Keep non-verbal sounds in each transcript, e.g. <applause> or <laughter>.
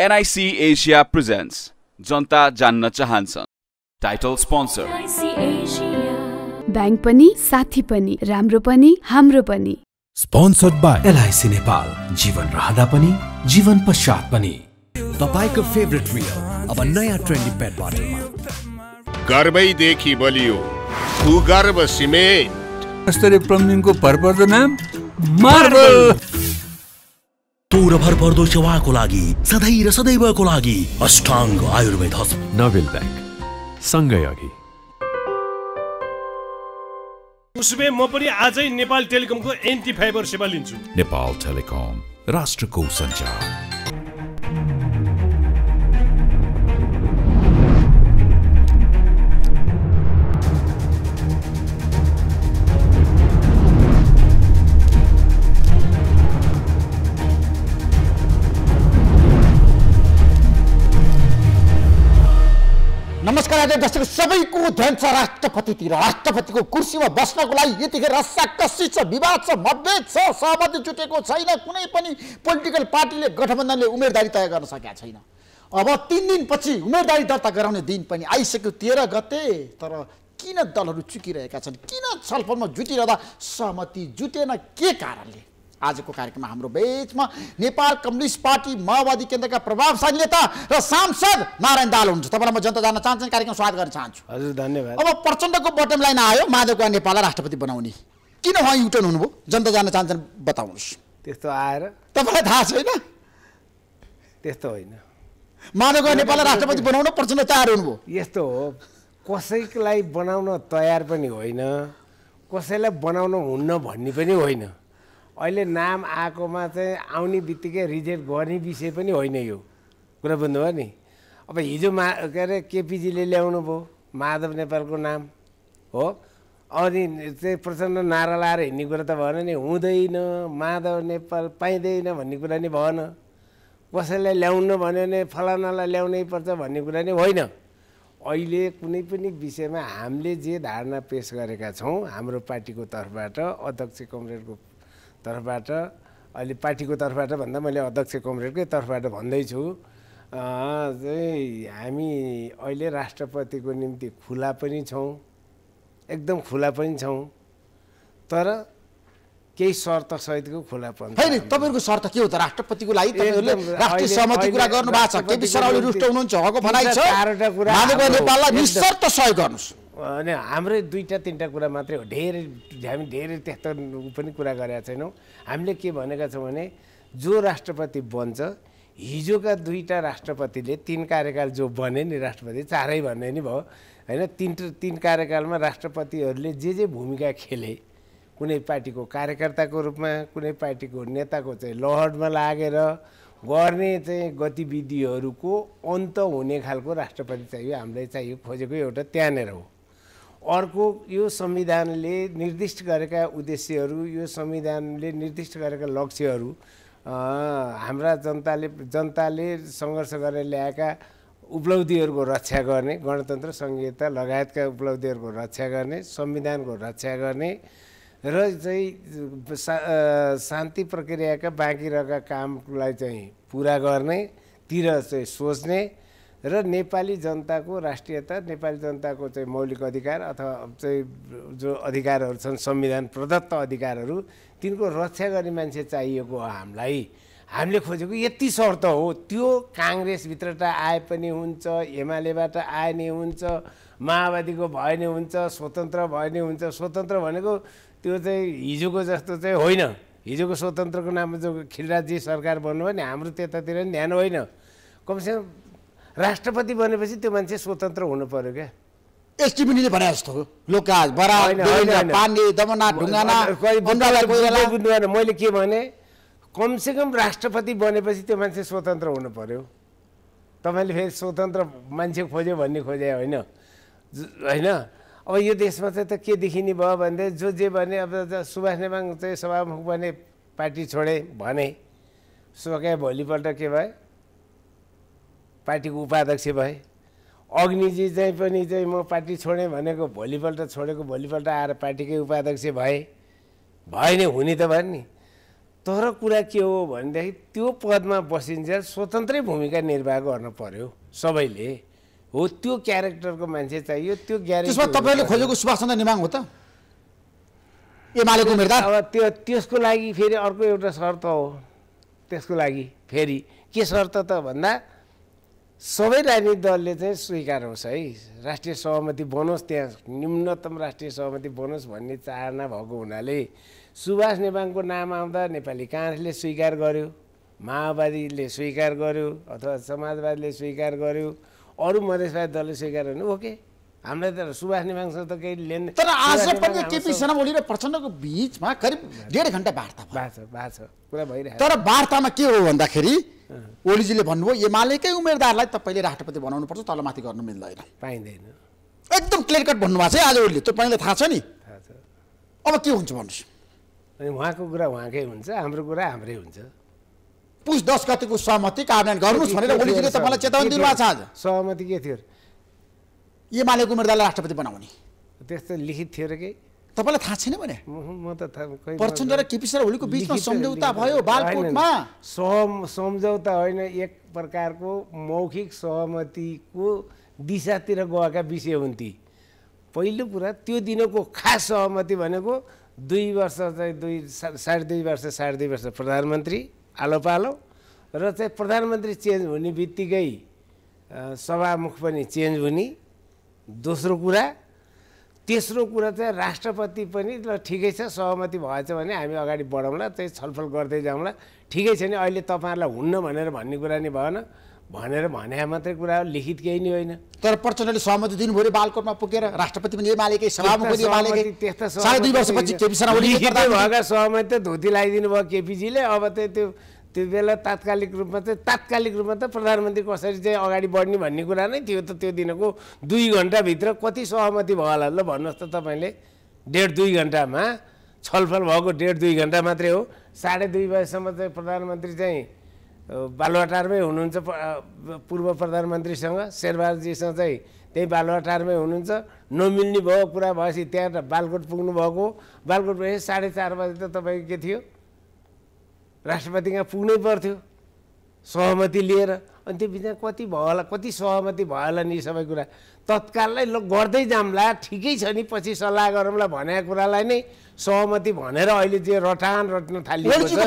NIC Asia presents जनता जान्न चाहन्छन् टाइटल स्पोन्सर ब्याङ्क पनि साथी पनि राम्रो पनि हाम्रो पनि स्पोन्सर्ड बाई एलआइसी नेपाल जीवन रहँदा पनि जीवन पश्चात पनि तपाईँको फेभरेट रियल अब नयाँ ट्रेन्डी पेट बोटलमा गर्वैदेखि बलियो भूगर्भ सिमेन्ट यस्तरी प्रमिनको भरपर्दो नाम मार्बल पूर्ण पर्दो सेवाको लागि सधैँ र सदैवको लागि अष्टाङ्ग आयुर्वेद नोबेल ब्याङ्क सँगै अघि उसमे म पनि आजै नेपाल टेलिकमको एन्टी फाइबर सेवा लिन्छु नेपाल टेलिकम राष्ट्रको सञ्चार नमस्कार आज दर्शक सबैको ध्यान छ राष्ट्रपतितिर राष्ट्रपतिको कुर्सीमा बस्नको लागि यतिखेर रस्सा कसी छ विवाद छ मतभेद छ सहमति जुटेको छैन कुनै पनि पोलिटिकल पार्टीले गठबन्धनले उम्मेदवारी तय गर्न सकेका छैन अब तिन दिनपछि उम्मेदवारी दर्ता गराउने दिन पनि आइसक्यो तेह्र गते तर किन दलहरू चुकिरहेका छन् किन छलफलमा जुटिरहँदा सहमति जुटेन के कारणले आजको कार्यक्रममा हाम्रो बेचमा नेपाल कम्युनिस्ट पार्टी माओवादी केन्द्रका प्रभावशाली नेता र सांसद नारायण दाल हुनुहुन्छ तपाईँलाई म जनता जान्न चाहन्छु कार्यक्रम स्वागत गर्न चाहन्छु हजुर धन्यवाद अब प्रचण्डको बटम लाइन आयो माधव कुमार नेपाललाई राष्ट्रपति बनाउने किन उहाँ युटर्न हुनुभयो जनता जान्न चाहन्छन् बताउनुहोस् त्यस्तो आएर तपाईँलाई थाहा छैन त्यस्तो होइन माधव कुमार नेपाललाई राष्ट्रपति बनाउन प्रचण्ड तयार हुनुभयो यस्तो हो कसैलाई बनाउन तयार पनि होइन कसैलाई बनाउन हुन्न भन्ने पनि होइन अहिले नाम आएकोमा चाहिँ आउने बित्तिकै रिजेक्ट गर्ने विषय पनि होइन यो कुरा बुझ्नुभयो नि अब हिजो मा के अरे केपिजीले ल्याउनु भयो माधव नेपालको नाम हो अनि चाहिँ प्रचण्ड नारा लाएर हिँड्ने कुरा त भएन नि हुँदैन माधव नेपाल पाइँदैन भन्ने कुरा नि भएन कसैलाई ल्याउनु भन्यो भने फलानालाई ल्याउनै पर्छ भन्ने कुरा नि होइन अहिले कुनै पनि विषयमा हामीले जे धारणा पेस गरेका छौँ हाम्रो पार्टीको तर्फबाट अध्यक्ष कमरेडको तर्फबाट अहिले पार्टीको तर्फबाट भन्दा मैले अध्यक्ष कमरेडकै तर्फबाट भन्दैछु चाहिँ हामी अहिले राष्ट्रपतिको निम्ति खुला पनि छौँ एकदम खुला पनि छौँ तर केही सहितको खुलापन होइन तपाईँहरूको शर्त के हो त राष्ट्रपतिको लागि तपाईँहरूले राष्ट्रिय सहमति कुरा गर्नु भएको छ केपी शर्माले हुनुहुन्छ हको भनाइ छ नेपाललाई निशर्त सहयोग गर्नुहोस् अनि हाम्रै दुईवटा तिनवटा कुरा मात्रै हो धेरै हामी धेरै त्यस्तो पनि कुरा गरेका छैनौँ हामीले के भनेका छौँ भने जो राष्ट्रपति बन्छ हिजोका दुईवटा राष्ट्रपतिले तिन कार्यकाल जो बने नि राष्ट्रपति चारै भन्ने नि भयो होइन तिन तिन कार्यकालमा राष्ट्रपतिहरूले जे जे भूमिका खेले कुनै पार्टीको कार्यकर्ताको रूपमा कुनै पार्टीको नेताको चाहिँ लहरमा लागेर गर्ने चाहिँ गतिविधिहरूको अन्त हुने खालको राष्ट्रपति चाहियो हामीलाई चाहियो खोजेको एउटा त्यहाँनिर हो अर्को यो संविधानले निर्दिष्ट गरेका उद्देश्यहरू यो संविधानले निर्दिष्ट गरेका लक्ष्यहरू हाम्रा जनताले जनताले सङ्घर्ष गरेर ल्याएका उपलब्धिहरूको रक्षा गर्ने गणतन्त्र सङ्घीयता लगायतका उपलब्धिहरूको रक्षा गर्ने संविधानको रक्षा गर्ने र चाहिँ शान्ति प्रक्रियाका बाँकी रहेका कामलाई चाहिँ पुरा गर्नेतिर चाहिँ सोच्ने र नेपाली जनताको राष्ट्रियता नेपाली जनताको चाहिँ मौलिक अधिकार अथवा चाहिँ जो अधिकारहरू छन् संविधान प्रदत्त अधिकारहरू तिनको रक्षा गर्ने मान्छे चाहिएको हो हामीलाई हामीले खोजेको यति शर्त हो त्यो काङ्ग्रेसभित्रबाट आए पनि हुन्छ एमालेबाट आए नै हुन्छ माओवादीको भए नै हुन्छ स्वतन्त्र भए नै हुन्छ स्वतन्त्र भनेको त्यो चाहिँ हिजोको जस्तो चाहिँ होइन हिजोको स्वतन्त्रको नाममा जो खिलराजी सरकार बन्नुभयो नि हाम्रो त्यतातिर नि ध्यान होइन कमसेकम राष्ट्रपति बनेपछि त्यो मान्छे स्वतन्त्र हुनु पऱ्यो क्या एसटिपिनीले भने जस्तो होइन मैले के भने कमसेकम राष्ट्रपति बनेपछि त्यो मान्छे स्वतन्त्र हुनु पऱ्यो तपाईँले फेरि स्वतन्त्र मान्छे खोज्यो भन्ने खोजे होइन होइन अब यो देशमा चाहिँ त के देखिने भयो भन्दै जो जे भने अब सुभाष नेमाङ चाहिँ सभामुख बने पार्टी छोडे भने सुकै भोलिपल्ट के भए पार्टीको उपाध्यक्ष भए अग्निजी चाहिँ पनि चाहिँ म पार्टी छोडेँ भनेको भोलिपल्ट छोडेको भोलिपल्ट आएर पार्टीकै उपाध्यक्ष भए भएन नि हुने त भयो नि तर कुरा के हो भनेदेखि त्यो पदमा बसिन्छ स्वतन्त्रै भूमिका निर्वाह गर्न पर्यो सबैले हो त्यो क्यारेक्टरको मान्छे चाहियो त्यो त्यसमा तपाईँले खोजेको सुभाष चन्द्र नेमाङ हो त एमालेको अब त्यो त्यसको लागि फेरि अर्को एउटा शर्त हो त्यसको लागि फेरि के शर्त त भन्दा सबै राजनीतिक दलले चाहिँ स्वीकार होस् है राष्ट्रिय सहमति बनोस् त्यहाँ निम्नतम राष्ट्रिय सहमति बनोस् भन्ने चाहना भएको हुनाले सुभाष नेवाङको नाम आउँदा नेपाली काङ्ग्रेसले स्वीकार गर्यो माओवादीले स्वीकार गर्यो अथवा समाजवादीले स्वीकार गर्यो अरू मधेसवादी दलले स्वीकार भने ओके हामीलाई त सुभाष नेमाङसँग त केही लेन तर आज पनि केपी शर्मा ओली र प्रचण्डको बिचमा करिब डेढ घन्टा वार्ता भएको छ कुरा भइरहेको तर वार्तामा के हो भन्दाखेरि ओलीजीले भन्नुभयो एमालेकै उम्मेदवारलाई तपाईँले राष्ट्रपति बनाउनु पर्छ तलमाथि गर्नु मिल्दैन पाइँदैन एकदम क्लियर कट भन्नुभएको छ है आज ओलीले तपाईँलाई थाहा छ नि थाहा छ अब के हुन्छ भन्नुहोस् उहाँको कुरा उहाँकै हुन्छ हाम्रो कुरा हाम्रै हुन्छ पुस दस गतिको सहमति कार्यान्वयन गर्नुहोस् भनेर ओलीजीले तपाईँलाई चेतावनी दिनुभएको छ आज सहमति के थियो एमालेको उम्मेदवारलाई राष्ट्रपति बनाउने त्यस्तो लिखित थियो र के तपाईँलाई थाहा छैन भने प्रचण्ड र केपी ओलीको बिचमा सम्झौता भयो बालकोटमा सहम सम्झौता होइन एक प्रकारको मौखिक सहमतिको दिशातिर गएका विषय हुन् ती पहिलो कुरा त्यो दिनको खास सहमति भनेको दुई वर्ष चाहिँ दुई साढे दुई वर्ष साढे दुई वर्ष प्रधानमन्त्री आलो पालो र चाहिँ प्रधानमन्त्री चेन्ज हुने बित्तिकै सभामुख पनि चेन्ज हुने दोस्रो कुरा तेस्रो कुरा चाहिँ राष्ट्रपति पनि ल ठिकै छ सहमति भएछ भने हामी अगाडि बढौँला चाहिँ छलफल गर्दै जाउँला ठिकै छ नि अहिले तपाईँहरूलाई हुन्न भनेर भन्ने कुरा नि भएन भनेर भने मात्रै कुरा हो लिखित केही नै होइन तर प्रचण्डले सहमति दिनुभयो बालकोटमा पुगेर राष्ट्रपति पनि एमालेकै भएका सहमति त धोती लगाइदिनु भयो केपीजीले अब त त्यो त्यो बेला तात्कालिक रूपमा चाहिँ तात्कालिक रूपमा त प्रधानमन्त्री कसरी चाहिँ अगाडि बढ्ने भन्ने कुरा नै थियो त त्यो दिनको दुई घन्टाभित्र कति सहमति भयो होला ल भन्नुहोस् त तपाईँले डेढ दुई घन्टामा छलफल भएको डेढ दुई घन्टा मात्रै हो साढे दुई बजीसम्म चाहिँ प्रधानमन्त्री चाहिँ बालुवाटारमै हुनुहुन्छ पूर्व प्रधानमन्त्रीसँग शेरबहादुरजीसँग चाहिँ त्यही बालुवाटारमै हुनुहुन्छ नमिल्ने भयो कुरा भएपछि त्यहाँ बालकोट पुग्नुभएको बालकोट भए साढे चार बजी त तपाईँको के थियो राष्ट्रपति कहाँ पुग्नै पर्थ्यो सहमति लिएर अनि त्यो बिचमा कति भयो होला कति सहमति भयो होला नि सबै कुरा तत्काललाई ल गर्दै जाम्ला ठिकै छ नि पछि सल्लाह गरौँला भनेको कुरालाई नै सहमति भनेर अहिले जे रटान रट्न थालियो त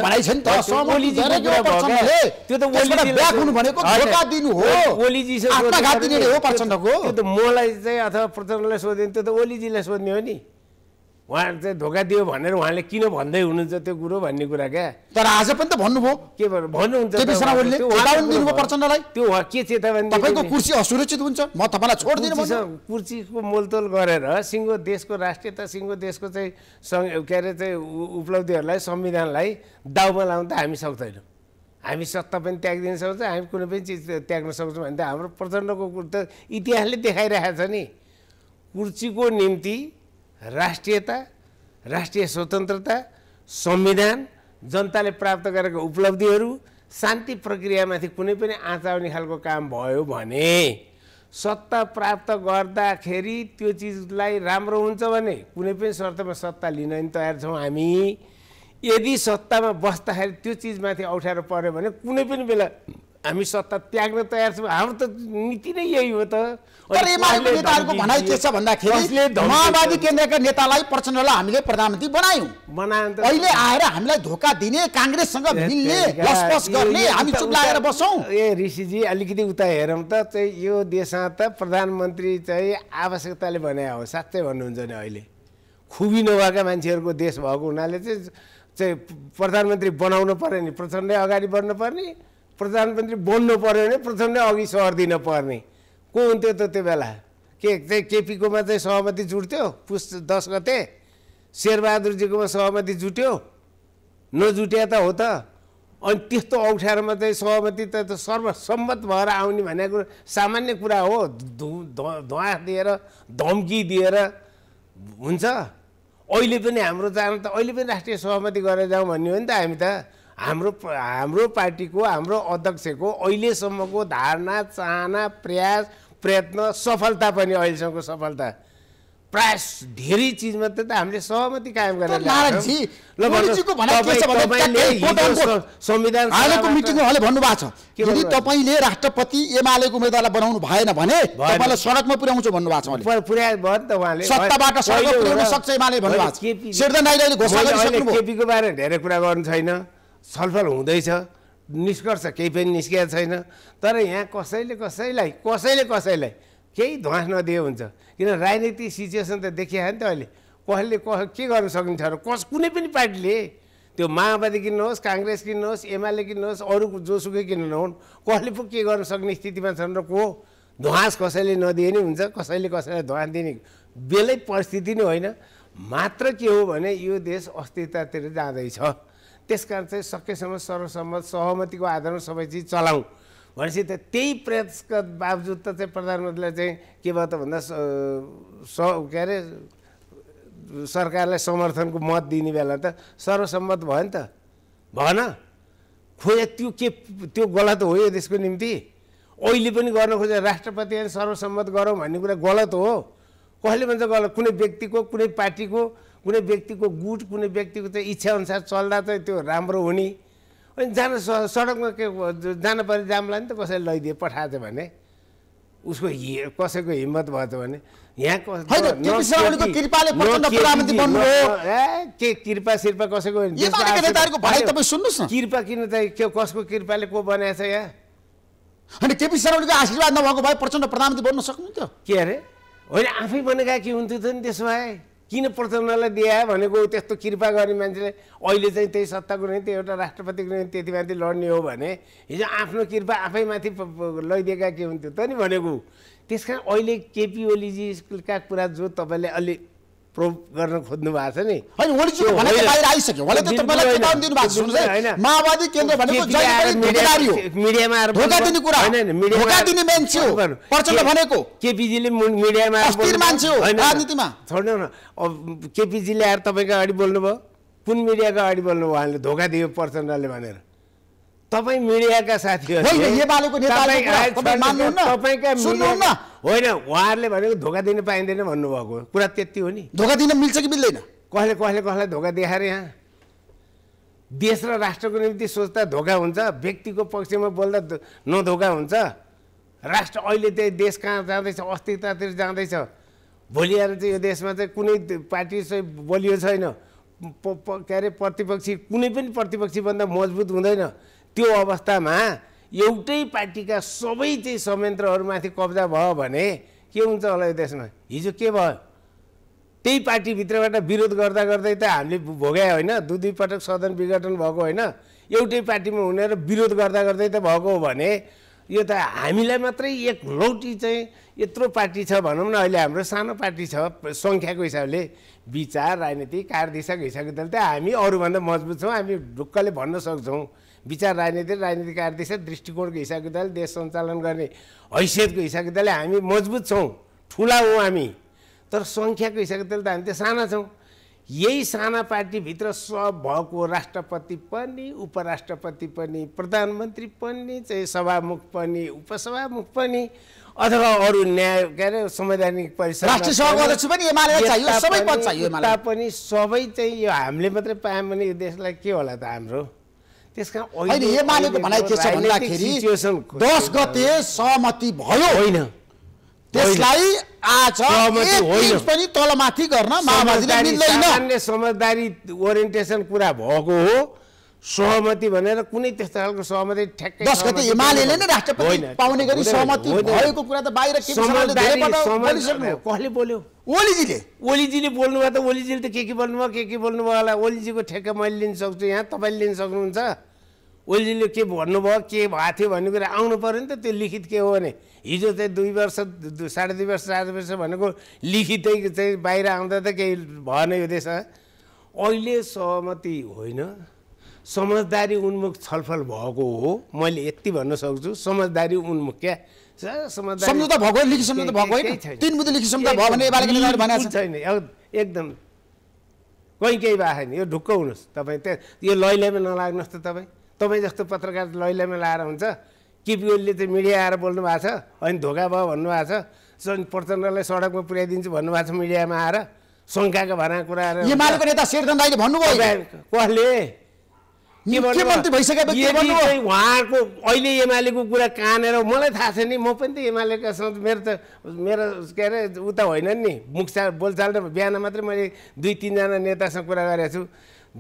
मलाई चाहिँ अथवा प्रचण्डलाई सोध्यो त्यो त ओलीजीलाई सोध्ने हो नि उहाँहरू चाहिँ धोका दियो भनेर उहाँले किन भन्दै हुनुहुन्छ त्यो कुरो भन्ने कुरा क्या तर आज पनि त भन्नुभयो के भन्नुहुन्छ त्यो उहाँ के चेतावनी तपाईँको कुर्सी असुरक्षित हुन्छ म तपाईँलाई छोडिदिनु कुर्सीको मोलतोल गरेर सिङ्गो देशको राष्ट्रियता सिङ्गो देशको चाहिँ के अरे चाहिँ उपलब्धिहरूलाई संविधानलाई दाउमा लाउनु त हामी सक्दैनौँ हामी सत्ता पनि त्यागिदिन सक्छौँ हामी कुनै पनि चिज त्याग्न सक्छौँ भने त हाम्रो प्रचण्डको कुरो त इतिहासले देखाइरहेको छ नि कुर्सीको निम्ति राष्ट्रियता राष्ट्रिय स्वतन्त्रता संविधान जनताले प्राप्त गरेको उपलब्धिहरू शान्ति प्रक्रियामाथि कुनै पनि आँचाउने खालको काम भयो भने सत्ता प्राप्त गर्दाखेरि त्यो चिजलाई राम्रो हुन्छ भने कुनै पनि शर्तमा सत्ता लिन नि तयार छौँ हामी यदि सत्तामा बस्दाखेरि त्यो चिजमाथि अप्ठ्यारो पऱ्यो भने कुनै पनि बेला हामी सत्ता त्याग्न तयार छौँ हाम्रो त नीति नै यही हो त नेताहरूको भनाइ के छ भन्दाखेरि माओवादी केन्द्रका नेतालाई प्रचण्डलाई हामीले प्रधानमन्त्री बनायौँ अहिले आएर हामीलाई धोका दिने काङ्ग्रेससँग मिल्ने गर्ने हामी चुप लागेर बसौँ ए ऋषिजी अलिकति उता हेरौँ त चाहिँ यो देशमा त प्रधानमन्त्री चाहिँ आवश्यकताले भने हो साँच्चै भन्नुहुन्छ नि अहिले खुबी नभएका मान्छेहरूको देश भएको हुनाले चाहिँ चाहिँ प्रधानमन्त्री बनाउनु पर्यो नि प्रचण्डै अगाडि बढ्नु पर्ने प्रधानमन्त्री बोल्नु पऱ्यो भने प्रथम नै अघि दिन पर्ने को हुन्थ्यो त त्यो बेला के त्यही केपीकोमा चाहिँ सहमति जुट्थ्यो पुस दस गते शेरबहादुरजीकोमा सहमति जुट्यो नजुट्या त हो त अनि त्यस्तो अप्ठ्यारोमा चाहिँ सहमति त सर्वसम्मत भएर आउने भनेको सामान्य कुरा हो धु धुवा दिएर धम्की दिएर हुन्छ अहिले पनि हाम्रो चाहना त अहिले पनि राष्ट्रिय सहमति गरेर जाउँ भन्ने हो नि त हामी त हाम्रो हाम्रो पार्टीको हाम्रो अध्यक्षको अहिलेसम्मको धारणा चाहना प्रयास प्रयत्न सफलता पनि अहिलेसम्मको सफलता प्राय धेरै चिजमा त हामीले सहमति कायम गरेर संविधान भन्नुभएको छ यदि तपाईँले राष्ट्रपति एमालेको उम्मेद्वारलाई बनाउनु भएन भने तपाईँलाई सडकमा पुर्याउँछु भन्नुभएको छ पुर्याए भयो नि त उहाँले सत्ताबाट धेरै कुरा गर्नु छैन छलफल हुँदैछ निष्कर्ष केही पनि निस्किएको छैन तर यहाँ कसैले कसैलाई कसैले कसैलाई केही ध्वास नदिए हुन्छ किन राजनीतिक सिचुएसन त देखिहाल्यो नि त अहिले कसले कस के गर्नु सकिन्छ र कस कुनै पनि पार्टीले त्यो माओवादी किन्नुहोस् काङ्ग्रेस किन्नुहोस् एमाले किन्नुहोस् अरू जोसुकै किन्नु नहुन् कसले पो के गर्न सक्ने स्थितिमा छन् र को ध्वास कसैले नदिए नि हुन्छ कसैले कसैलाई ध्वास दिने बेलै परिस्थिति नै होइन मात्र के हो भने यो देश अस्थिरतातिर जाँदैछ त्यस कारण चाहिँ सकेसम्म सर्वसम्मत सहमतिको आधारमा सबै चिज चलाउँ भनेपछि त त्यही प्रयासका बावजुद त चाहिँ प्रधानमन्त्रीलाई चाहिँ के भयो त भन्दा स के अरे सरकारलाई समर्थनको मत दिने बेला त सर्वसम्मत भयो नि त भएन खोज त्यो के त्यो गलत हो यो देशको निम्ति अहिले पनि गर्न खोजे राष्ट्रपति सर्वसम्मत गरौँ भन्ने कुरा गलत हो कसले भन्छ गलत कुनै व्यक्तिको कुनै पार्टीको कुनै व्यक्तिको गुट कुनै व्यक्तिको चाहिँ इच्छाअनुसार चल्दा चाहिँ त्यो राम्रो हुने अनि जान स सडकमा के जान पऱ्यो जामलाई नि त कसैले लैदिए पठाएछ भने उसको हि कसैको हिम्मत भयो त भने यहाँ के कृपा सिर्पा कसैको कृपा किन त कसको कृपाले को बनाएछ यहाँ अनि केपी शर्माको आशीर्वाद नभएको भए प्रचण्ड प्रधानमन्त्री बन्न सक्नुहुन्थ्यो के अरे होइन आफै बनेका के हुन्थ्यो त नि त्यसो भए किन प्रचण्डलाई दिए भनेको त्यस्तो कृपा गर्ने मान्छेले अहिले चाहिँ त्यही सत्ताको निम्ति एउटा राष्ट्रपतिको निम्ति त्यति माथि लड्ने हो भने हिजो आफ्नो कृपा आफैमाथि लैदिएका के हुन्थ्यो त नि भनेको त्यस कारण अहिले केपी ओलीजीका कुरा जो तपाईँले अलि प्रुभ गर्न खोज्नु भएको छ नि भनेको केपिजीले मिडियामा छोड्नु न केपिजीले आएर तपाईँको अगाडि बोल्नुभयो कुन मिडियाको अगाडि बोल्नुभयो उहाँले धोका दियो प्रचण्डले भनेर तपाईँ मिडियाका साथीहरू होइन उहाँहरूले भनेको धोका दिन पाइँदैन भन्नुभएको कुरा त्यति हो नि धोका दिन मिल्छ कि मिल्दैन कसले कसले कसलाई धोका देखाएर यहाँ देश र राष्ट्रको निम्ति सोच्दा धोका हुन्छ व्यक्तिको पक्षमा बोल्दा नधोका हुन्छ राष्ट्र अहिले त्यही देश कहाँ जाँदैछ अस्थिरतातिर जाँदैछ भोलि आएर चाहिँ यो देशमा चाहिँ कुनै पार्टी चाहिँ बलियो छैन के अरे प्रतिपक्षी कुनै पनि प्रतिपक्षीभन्दा मजबुत हुँदैन त्यो अवस्थामा एउटै पार्टीका सबै चाहिँ संयन्त्रहरूमाथि कब्जा भयो भने के हुन्छ होला यो देशमा हिजो के भयो त्यही पार्टीभित्रबाट विरोध गर्दा गर्दै त हामीले भोगायो होइन दुई दुई पटक सदन विघटन भएको होइन एउटै पार्टीमा हुनेर विरोध गर्दा गर्दै त भएको हो भने यो त हामीलाई मात्रै एक लौटी चाहिँ यत्रो पार्टी छ भनौँ न अहिले हाम्रो सानो पार्टी छ सङ्ख्याको हिसाबले विचार राजनीति कार्यदिशाको हिसाबले त हामी अरूभन्दा मजबुत छौँ हामी ढुक्कले भन्न सक्छौँ विचार राजनीति राजनीतिक कार्यदिशा दृष्टिकोणको हिसाबले दल देश सञ्चालन गर्ने हैसियतको हिसाबले दल हामी मजबुत छौँ ठुला हौँ हामी तर सङ्ख्याको हिसाबले त हामी त साना छौँ यही साना पार्टीभित्र सब भएको राष्ट्रपति पनि उपराष्ट्रपति पनि प्रधानमन्त्री पनि चाहिँ सभामुख पनि उपसभामुख पनि अथवा अरू न्याय के अरे संवैधानिक परिषद पनि सबै चाहिँ यो हामीले मात्रै पायौँ भने यो देशलाई के होला त हाम्रो त्यस कारण दस गते सहमति भयो होइन त्यसलाई आज पनि तलमाथि गर्न माओवादीले मिल्दैन सामान्य समझदारी ओरिएन्टेसन कुरा भएको हो सहमति भनेर कुनै त्यस्तो खालको सहमति ठ्याक्कै दस गते हिमालयले नै राष्ट्रपति पाउने गरी सहमति भएको कुरा त बाहिर कसले बोल्यो ओलीजीले ओलीजीले बोल्नुभयो त ओलीजीले त के के बोल्नुभयो के के बोल्नुभयो होला ओलीजीको ठ्याक्कै मैले लिन सक्छु यहाँ तपाईँले लिन सक्नुहुन्छ ओलीले के भन्नुभयो के भएको थियो भन्ने कुरा आउनु पऱ्यो नि त त्यो लिखित के हो भने हिजो चाहिँ दुई वर्ष साढे दुई वर्ष चार वर्ष भनेको लिखितै चाहिँ बाहिर आउँदा त केही भएन यो देशमा अहिले सहमति होइन समझदारी उन्मुख छलफल भएको हो मैले यति भन्न सक्छु समझदारी उन्मुख क्या छैन एकदम कहीँ केही भएको छैन यो ढुक्क हुनुहोस् तपाईँ त्यहाँ यो लैलैमा नलाग्नुहोस् त तपाईँ तपाईँ जस्तो पत्रकार लैलैमा लाएर हुन्छ केपिओलीले चाहिँ मिडिया आएर बोल्नु भएको छ अनि धोका भयो भन्नुभएको छ प्रचण्डलाई सडकमा पुर्याइदिन्छु भन्नुभएको छ मिडियामा आएर शङ्काको भना कुरा कसले उहाँको अहिले एमालेको कुरा कानेर मलाई थाहा छ नि म पनि त एमालेका मेरो त मेरो के अरे उता होइन नि मुख बोलचाल र बिहान मात्रै मैले दुई तिनजना नेतासँग कुरा गरेको छु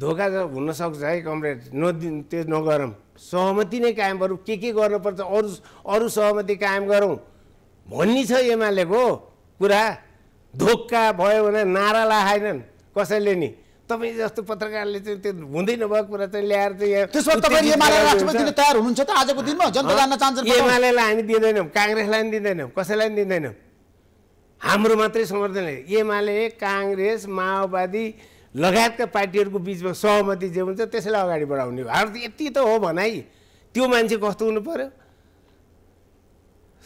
धोका हुनसक्छ है कमरेड नदि त्यो नगरौँ सहमति नै कायम गरौँ के के गर्नुपर्छ अरू अरू सहमति कायम गरौँ भन्ने छ एमालेको कुरा धोका भयो भने नारा लाएनन् कसैले नि तपाईँ जस्तो पत्रकारले चाहिँ त्यो हुँदै नभएको कुरा चाहिँ ल्याएर चाहिँ तयार हुनुहुन्छ त आजको दिनमा जनता जान्न चाहन्छ एमालेलाई हामी दिँदैनौँ काङ्ग्रेसलाई पनि दिँदैनौँ कसैलाई पनि दिँदैनौँ हाम्रो मात्रै समर्थनले एमाले काङ्ग्रेस माओवादी लगायतका पार्टीहरूको बिचमा सहमति जे हुन्छ त्यसैलाई अगाडि बढाउने भारत यति त हो भनाइ त्यो मान्छे कस्तो हुनु पऱ्यो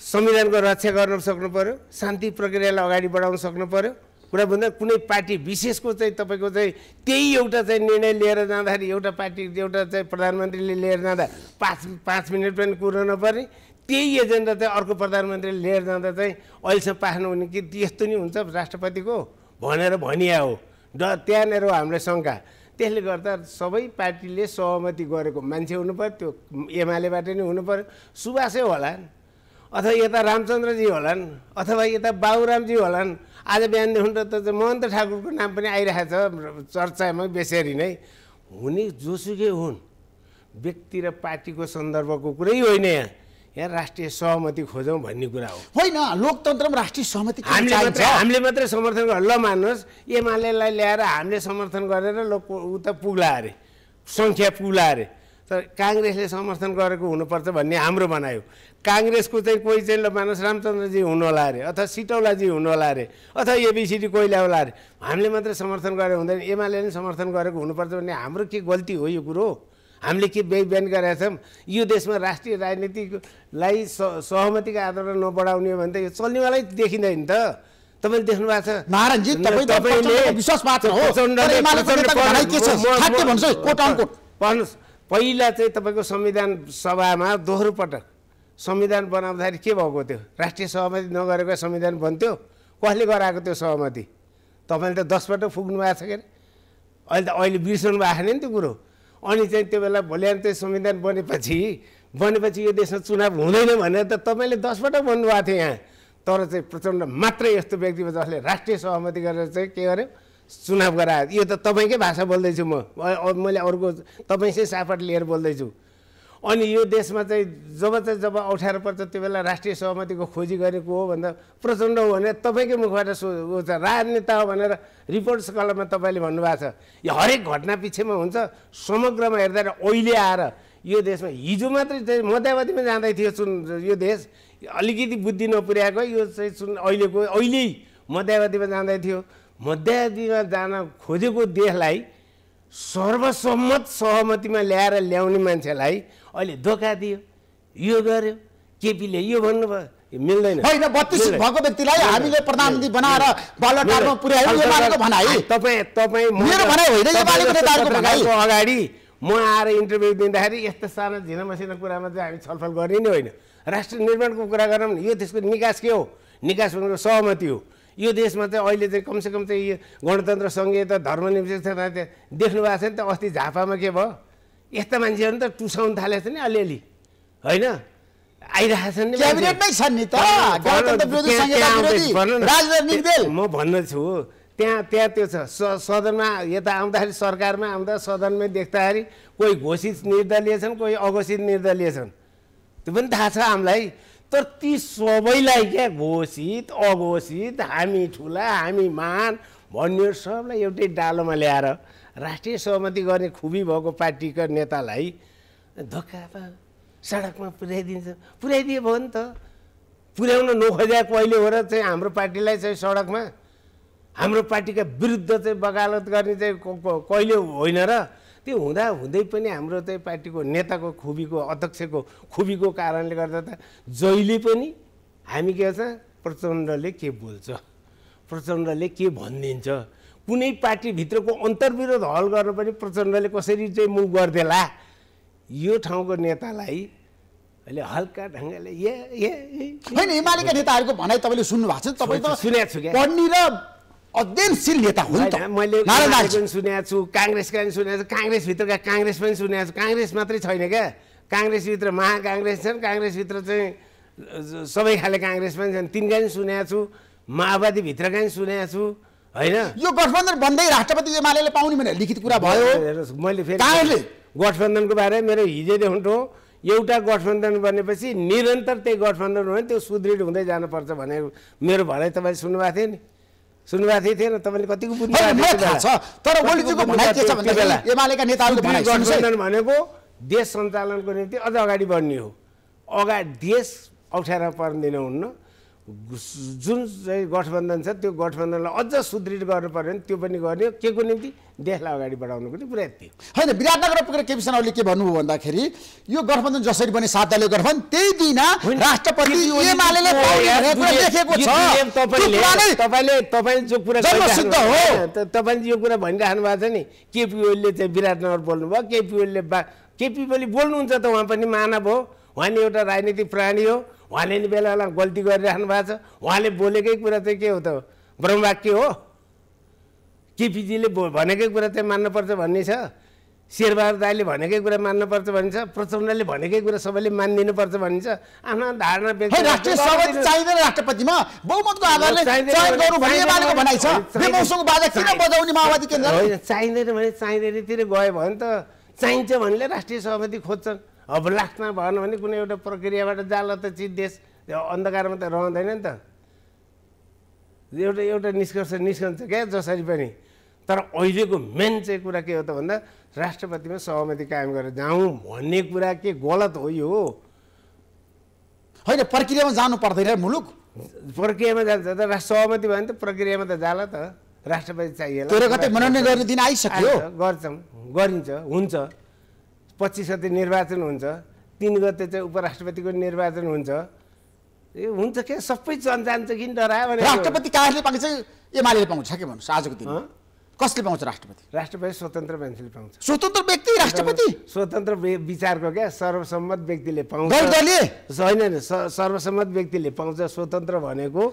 संविधानको रक्षा गर्न सक्नु पऱ्यो शान्ति प्रक्रियालाई अगाडि बढाउन सक्नु पऱ्यो कुरा भन्दा कुनै पार्टी विशेषको चाहिँ तपाईँको चाहिँ त्यही एउटा चाहिँ निर्णय लिएर जाँदाखेरि एउटा पार्टी एउटा चाहिँ प्रधानमन्त्रीले लिएर जाँदा पाँच पाँच मिनट पनि कुरो नपर्ने त्यही एजेन्डा चाहिँ अर्को प्रधानमन्त्रीले लिएर जाँदा चाहिँ अहिलेसम्म पास हुने कि यस्तो नि हुन्छ राष्ट्रपतिको भनेर भनिया हो र त्यहाँनिर हाम्रो शङ्का त्यसले गर्दा सबै पार्टीले सहमति गरेको मान्छे हुनु पऱ्यो त्यो एमालेबाट नै हुनु पऱ्यो सुबासै होलान् अथवा यता रामचन्द्रजी होलान् अथवा यता बाबुरामजी होलान् आज बिहानदेखि त महन्त ठाकुरको नाम पनि आइरहेको छ चर्चामा बेसरी नै हुने जोसुकै हुन् व्यक्ति र पार्टीको सन्दर्भको कुरै होइन यहाँ यहाँ राष्ट्रिय सहमति खोजौँ भन्ने कुरा हो होइन लोकतन्त्रमा राष्ट्रिय सहमति हामीले मात्रै हामीले मात्रै समर्थन गर् ल मान्नुहोस् एमालेलाई ल्याएर हामीले समर्थन गरेर लोक उता पुग्ला अरे सङ्ख्या पुग्ला अरे तर काङ्ग्रेसले समर्थन गरेको हुनुपर्छ भन्ने हाम्रो बनायो काङ्ग्रेसको चाहिँ कोही चाहिँ ल मानस रामचन्द्रजी हुनुहोला अरे अथवा सिटौलाजी हुनुहोला अरे अथवा एबिसिडी कोही ल्याउला अरे हामीले मात्रै समर्थन गरे हुँदैन एमाले नै समर्थन गरेको हुनुपर्छ भन्ने हाम्रो के गल्ती हो यो कुरो हामीले के बिहान गरेका छौँ यो देशमा राष्ट्रिय राजनीतिलाई सहमतिको आधारमा नबढाउने भने त यो चल्नेवालै देखिँदैन त तपाईँले देख्नु भएको छ भन्नुहोस् पहिला चाहिँ तपाईँको संविधान सभामा दोहोरो पटक संविधान बनाउँदाखेरि के भएको थियो राष्ट्रिय सहमति नगरेको संविधान बन्थ्यो कसले गराएको त्यो सहमति तपाईँले त दसपटक फुक्नु भएको छ के अरे अहिले त अहिले बिर्सनु भएको छैन नि त्यो कुरो अनि चाहिँ त्यो बेला भोलि संविधान बनेपछि बनेपछि यो देशमा चुनाव हुँदैन भनेर त तपाईँले दसपल्ट भन्नुभएको थियो यहाँ तर चाहिँ प्रचण्ड मात्रै यस्तो व्यक्ति जसले राष्ट्रिय सहमति गरेर चाहिँ के गर्यो चुनाव गरायो यो त तपाईँकै भाषा बोल्दैछु म मैले अर्को तपाईँसै सापट लिएर बोल्दैछु अनि यो देशमा चाहिँ जब चाहिँ जब अप्ठ्यारो पर्छ त्यो बेला राष्ट्रिय सहमतिको खोजी गरेको हो भन्दा प्रचण्ड हो भने तपाईँकै मुखबाट सो राजनेता हो भनेर रिपोर्ट्स कलममा तपाईँले भन्नुभएको छ यो हरेक घटना पछिमा हुन्छ समग्रमा हेर्दा अहिले आएर यो देशमा हिजो मात्रै चाहिँ मध्यावधिमा जाँदै थियो चुन यो देश अलिकति बुद्धि नपुर्याएको यो चाहिँ सुन अहिलेको अहिले मध्यावधिमा जाँदै थियो मध्यावधिमा जान खोजेको देशलाई सर्वसम्मत सहमतिमा ल्याएर ल्याउने मान्छेलाई अहिले धोका दियो यो गर्यो केपीले यो भन्नुभयो मिल्दैन होइन बत्तिस भएको व्यक्तिलाई हामीले प्रधानमन्त्री बनाएर बालटारमा पुर्यायो भनाइ तपाईँ मेरो भनाइ होइन अगाडि म आएर इन्टरभ्यू दिँदाखेरि यस्तो साना झिना मसिना कुरामा चाहिँ हामी छलफल गर्ने नै होइन राष्ट्र निर्माणको कुरा गरौँ यो त्यसको निकास के हो निकास भनेको सहमति हो यो देशमा चाहिँ अहिले चाहिँ कमसेकम चाहिँ यो गणतन्त्र त धर्मनिरपेक्षता देख्नु भएको छ नि त अस्ति झापामा के भयो यस्ता मान्छेहरू त टुसाउनु थालेको छ नि अलिअलि होइन आइरहेको म भन्दछु त्यहाँ त्यहाँ त्यो छ सदनमा यता आउँदाखेरि सरकारमा आउँदा सदनमै देख्दाखेरि कोही घोषित निर्दलीय छन् कोही अघोषित निर्दलीय छन् त्यो पनि थाहा छ हामीलाई तर ती सबैलाई क्या घोषित अघोषित हामी ठुला हामी मान भन्ने सबलाई एउटै डालोमा ल्याएर राष्ट्रिय सहमति गर्ने खुबी भएको पार्टीका नेतालाई त सडकमा पुर्याइदिन्छ पुर्याइदियो भयो नि त पुर्याउन नखोजा कहिले हो र चाहिँ हाम्रो पार्टीलाई चाहिँ सडकमा हाम्रो पार्टीका विरुद्ध चाहिँ बगालत गर्ने चाहिँ कहिले होइन र त्यो हुँदा हुँदै पनि हाम्रो चाहिँ पार्टीको नेताको खुबीको अध्यक्षको खुबीको कारणले गर्दा त जहिले पनि हामी के छ प्रचण्डले के बोल्छ प्रचण्डले के भनिदिन्छ कुनै पार्टीभित्रको अन्तर्विरोध हल गर्न पनि प्रचण्डले कसरी चाहिँ मुभ गरिदेला यो ठाउँको नेतालाई अहिले हल्का ढङ्गले ए ए होइन हिमालयका नेताहरूको भनाइ तपाईँले सुन्नु भएको छ तपाईँ त सुनेको छु क्या पढ्ने र अध्ययनशील नेता हुन् मैले पनि सुनेको छु काङ्ग्रेसका पनि सुनेको छु काङ्ग्रेसभित्रका काङ्ग्रेस पनि सुनेको छु काङ्ग्रेस मात्रै छैन क्या काङ्ग्रेसभित्र महाकाङ्ग्रेस छन् काङ्ग्रेसभित्र चाहिँ सबै खाले काङ्ग्रेस पनि छन् तिनका पनि सुनेको छु माओवादीभित्रका पनि सुनेको छु होइन यो गठबन्धन बन्दै राष्ट्रपति एमाले पाउने भनेर लिखित कुरा भयो मैले फेरि गठबन्धनको बारेमा मेरो हिजोदेखि हो एउटा गठबन्धन बनेपछि निरन्तर त्यही गठबन्धन हो भने त्यो सुदृढ हुँदै जानुपर्छ भनेर मेरो भलाइ तपाईँले सुन्नुभएको थियो नि सुन्नुभएको थिएन तपाईँले कतिको छ तर एमालेका गठबन्धन भनेको देश सञ्चालनको निम्ति अझ अगाडि बढ्ने हो अगाडि देश अप्ठ्यारो पर्दैन हुन्न जुन चाहिँ गठबन्धन छ त्यो गठबन्धनलाई अझ सुदृढ गर्नु पऱ्यो भने त्यो पनि गर्ने के को निम्ति देशलाई अगाडि बढाउनुको निम्ति प्रयास थियो होइन विराटनगर पुगेर केपी शर्माले के भन्नुभयो भन्दाखेरि यो गठबन्धन जसरी पनि सात दलीय गठबन्धन त्यही दिन राष्ट्रपति तपाईँले तपाईँले जो कुरा तपाईँले यो कुरा भनिराख्नु भएको छ नि केपी ओलीले चाहिँ विराटनगर बोल्नुभयो केपी ओलीले केपी ओली बोल्नुहुन्छ त उहाँ पनि मानव हो उहाँ नि एउटा राजनीतिक प्राणी हो उहाँले नि बेला बेला गल्ती गरिराख्नु भएको छ उहाँले बोलेकै कुरा चाहिँ के हो त ब्रह्मवाक्य हो केपिजीले भनेकै कुरा चाहिँ मान्नुपर्छ भन्ने छ शेरबहादुर दाईले भनेकै कुरा मान्नुपर्छ भनिन्छ प्रचण्डले भनेकै कुरा सबैले मानिदिनुपर्छ भनिन्छ आफ्नो धारणा राष्ट्रपतिमा बहुमतको आधारले चाहिँदैन भने चाहिँदैनतिर गयो भने त चाहिन्छ भनेले राष्ट्रिय सहमति खोज्छन् अब लाग्न भएन भने कुनै एउटा प्रक्रियाबाट जाल त चिज देश अन्धकारमा त रहँदैन नि त एउटा एउटा निष्कर्ष निस्कन्छ क्या जसरी पनि तर अहिलेको मेन चाहिँ कुरा के हो त भन्दा राष्ट्रपतिमा सहमति कायम गरेर जाउँ भन्ने कुरा के गलत हो यो होइन प्रक्रियामा जानु पर्दैन मुलुक प्रक्रियामा जान्छ त सहमति भयो भने त प्रक्रियामा त जाला त राष्ट्रपति चाहिएला गर्ने दिन गर्छौँ गरिन्छ हुन्छ पच्चिस गते निर्वाचन हुन्छ तिन गते चाहिँ उपराष्ट्रपतिको निर्वाचन हुन्छ ए हुन्छ के सबै जनजान्छ कि डरायो भने राष्ट्रपति कसले पाएको चाहिँ एमाले पाउँछ के भन्नुहोस् आजको दिन कसले पाउँछ राष्ट्रपति राष्ट्रपति स्वतन्त्र मान्छेले पाउँछ स्वतन्त्र व्यक्ति राष्ट्रपति स्वतन्त्र विचारको क्या सर्वसम्मत व्यक्तिले पाउँछ होइन सर्वसम्मत व्यक्तिले पाउँछ स्वतन्त्र भनेको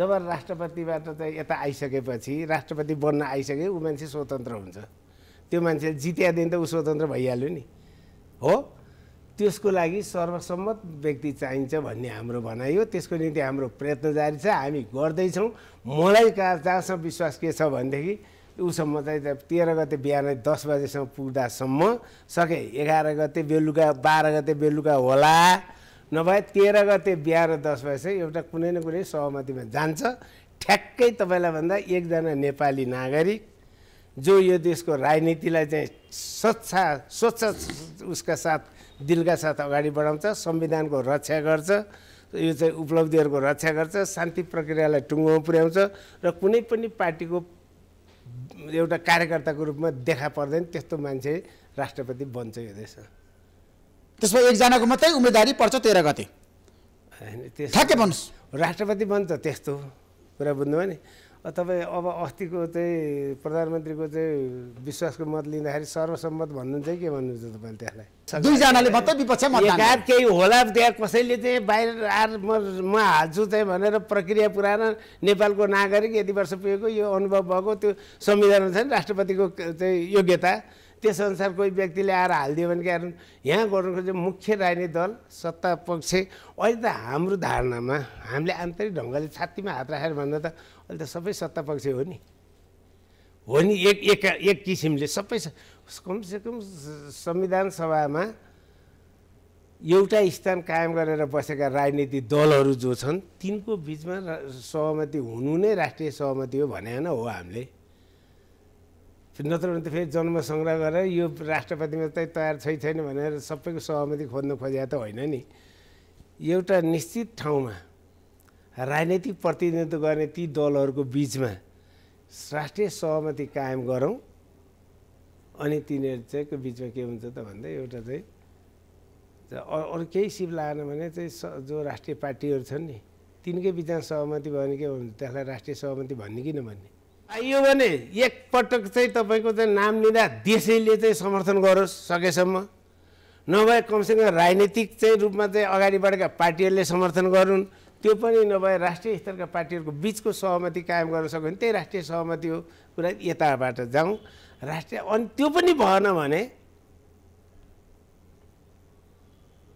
जब राष्ट्रपतिबाट चाहिँ यता आइसकेपछि राष्ट्रपति बन्न आइसके ऊ मान्छे स्वतन्त्र हुन्छ त्यो मान्छेले जित्यादेखि त ऊ स्वतन्त्र भइहाल्यो नि हो त्यसको लागि सर्वसम्मत व्यक्ति चाहिन्छ भन्ने हाम्रो भनाइ हो त्यसको निम्ति हाम्रो प्रयत्न जारी छ हामी गर्दैछौँ मलाई कहाँ जहाँसम्म विश्वास के छ भनेदेखि उसम्म चाहिँ तेह्र गते बिहान दस बजेसम्म पुग्दासम्म सके एघार गते बेलुका बाह्र गते बेलुका होला नभए तेह्र गते बिहान दस चाहिँ एउटा कुनै न कुनै सहमतिमा जान्छ ठ्याक्कै तपाईँलाई भन्दा एकजना नेपाली नागरिक जो यो देशको राजनीतिलाई चाहिँ स्वच्छ स्वच्छ उसका साथ दिलका साथ अगाडि बढाउँछ संविधानको रक्षा गर्छ यो चाहिँ उपलब्धिहरूको रक्षा गर्छ शान्ति प्रक्रियालाई टुङ्गोमा पुर्याउँछ र कुनै पनि पार्टीको एउटा कार्यकर्ताको रूपमा देखा पर्दैन त्यस्तो मान्छे राष्ट्रपति बन्छ यो देशमा त्यसमा एकजनाको मात्रै उम्मेदवारी पर्छ तेह्र गते होइन भन्नुहोस् राष्ट्रपति बन्छ त्यस्तो कुरा बुझ्नुभयो नि तपाईँ अब अस्तिको चाहिँ प्रधानमन्त्रीको चाहिँ विश्वासको मत लिँदाखेरि सर्वसम्मत भन्नुहुन्छ चाहिँ के भन्नुहुन्छ तपाईँले त्यसलाई दुईजनाले मात्रै विपक्ष केही होला त्यहाँ कसैले चाहिँ बाहिर आएर म म हाल्छु चाहिँ भनेर प्रक्रिया पुऱ्याएर नेपालको नागरिक यति वर्ष पुगेको यो अनुभव भएको त्यो संविधानमा छ नि राष्ट्रपतिको चाहिँ योग्यता त्यसअनुसार कोही व्यक्तिले आएर हालिदियो भने कारण यहाँ गर्नुको चाहिँ मुख्य राजनीतिक दल सत्ता पक्ष अहिले त हाम्रो धारणामा हामीले आन्तरिक ढङ्गले छातीमा हात राखेर भन्दा त अहिले त सबै सत्तापक्ष हो नि हो नि एक एक एक किसिमले सबै कमसेकम संविधान सभामा एउटा स्थान कायम गरेर बसेका राजनीतिक दलहरू जो छन् तिनको बिचमा सहमति हुनु नै राष्ट्रिय सहमति हो भने होइन हो हामीले नत्र भने त फेरि जन्म सङ्ग्रह गरेर यो राष्ट्रपतिमा मात्रै तयार छै छैन भनेर सबैको सहमति खोज्नु खोजेको त होइन नि एउटा निश्चित ठाउँमा राजनैतिक प्रतिनिधित्व गर्ने ती दलहरूको बिचमा राष्ट्रिय सहमति कायम गरौँ अनि तिनीहरू चाहिँ बिचमा के हुन्छ त भन्दा एउटा चाहिँ अरू केही सिप लाएन भने चाहिँ स जो राष्ट्रिय पार्टीहरू छन् नि तिनकै बिचमा सहमति भयो भने के हुन्छ त्यसलाई राष्ट्रिय सहमति भन्ने किन भन्ने यो भने एकपटक चाहिँ तपाईँको चाहिँ नाम लिँदा देशैले चाहिँ समर्थन गरोस् सकेसम्म नभए कमसेकम राजनीतिक चाहिँ रूपमा चाहिँ अगाडि बढेका पार्टीहरूले समर्थन गरून् त्यो पनि नभए राष्ट्रिय स्तरका पार्टीहरूको बिचको सहमति कायम गर्न सक्यो भने त्यही राष्ट्रिय सहमति हो कुरा यताबाट जाउँ राष्ट्रिय अनि त्यो पनि भएन भने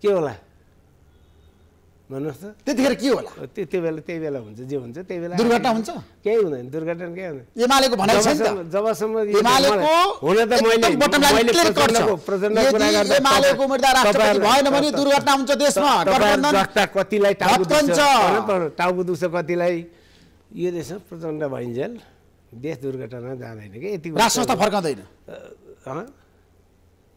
के होला भन्नुहोस् त त्यतिखेर के होला त्यो बेला त्यही बेला हुन्छ जे हुन्छ त्यही बेला दुर्घटना हुन्छ केही हुँदैन दुर्घटना केही हुँदैन एमालेको भनाइ छ जबसम्म एमालेको हुन त मैले प्रचण्डको गर्छ गर्दा एमालेको मुद्दा राष्ट्रपति भएन भने दुर्घटना हुन्छ देशमा गठबन्धन कतिलाई टाउको दुख्छ टाउको दुख्छ कतिलाई यो देशमा प्रचण्ड भइन्जेल देश दुर्घटना जाँदैन के यति राष्ट्र त फर्काउँदैन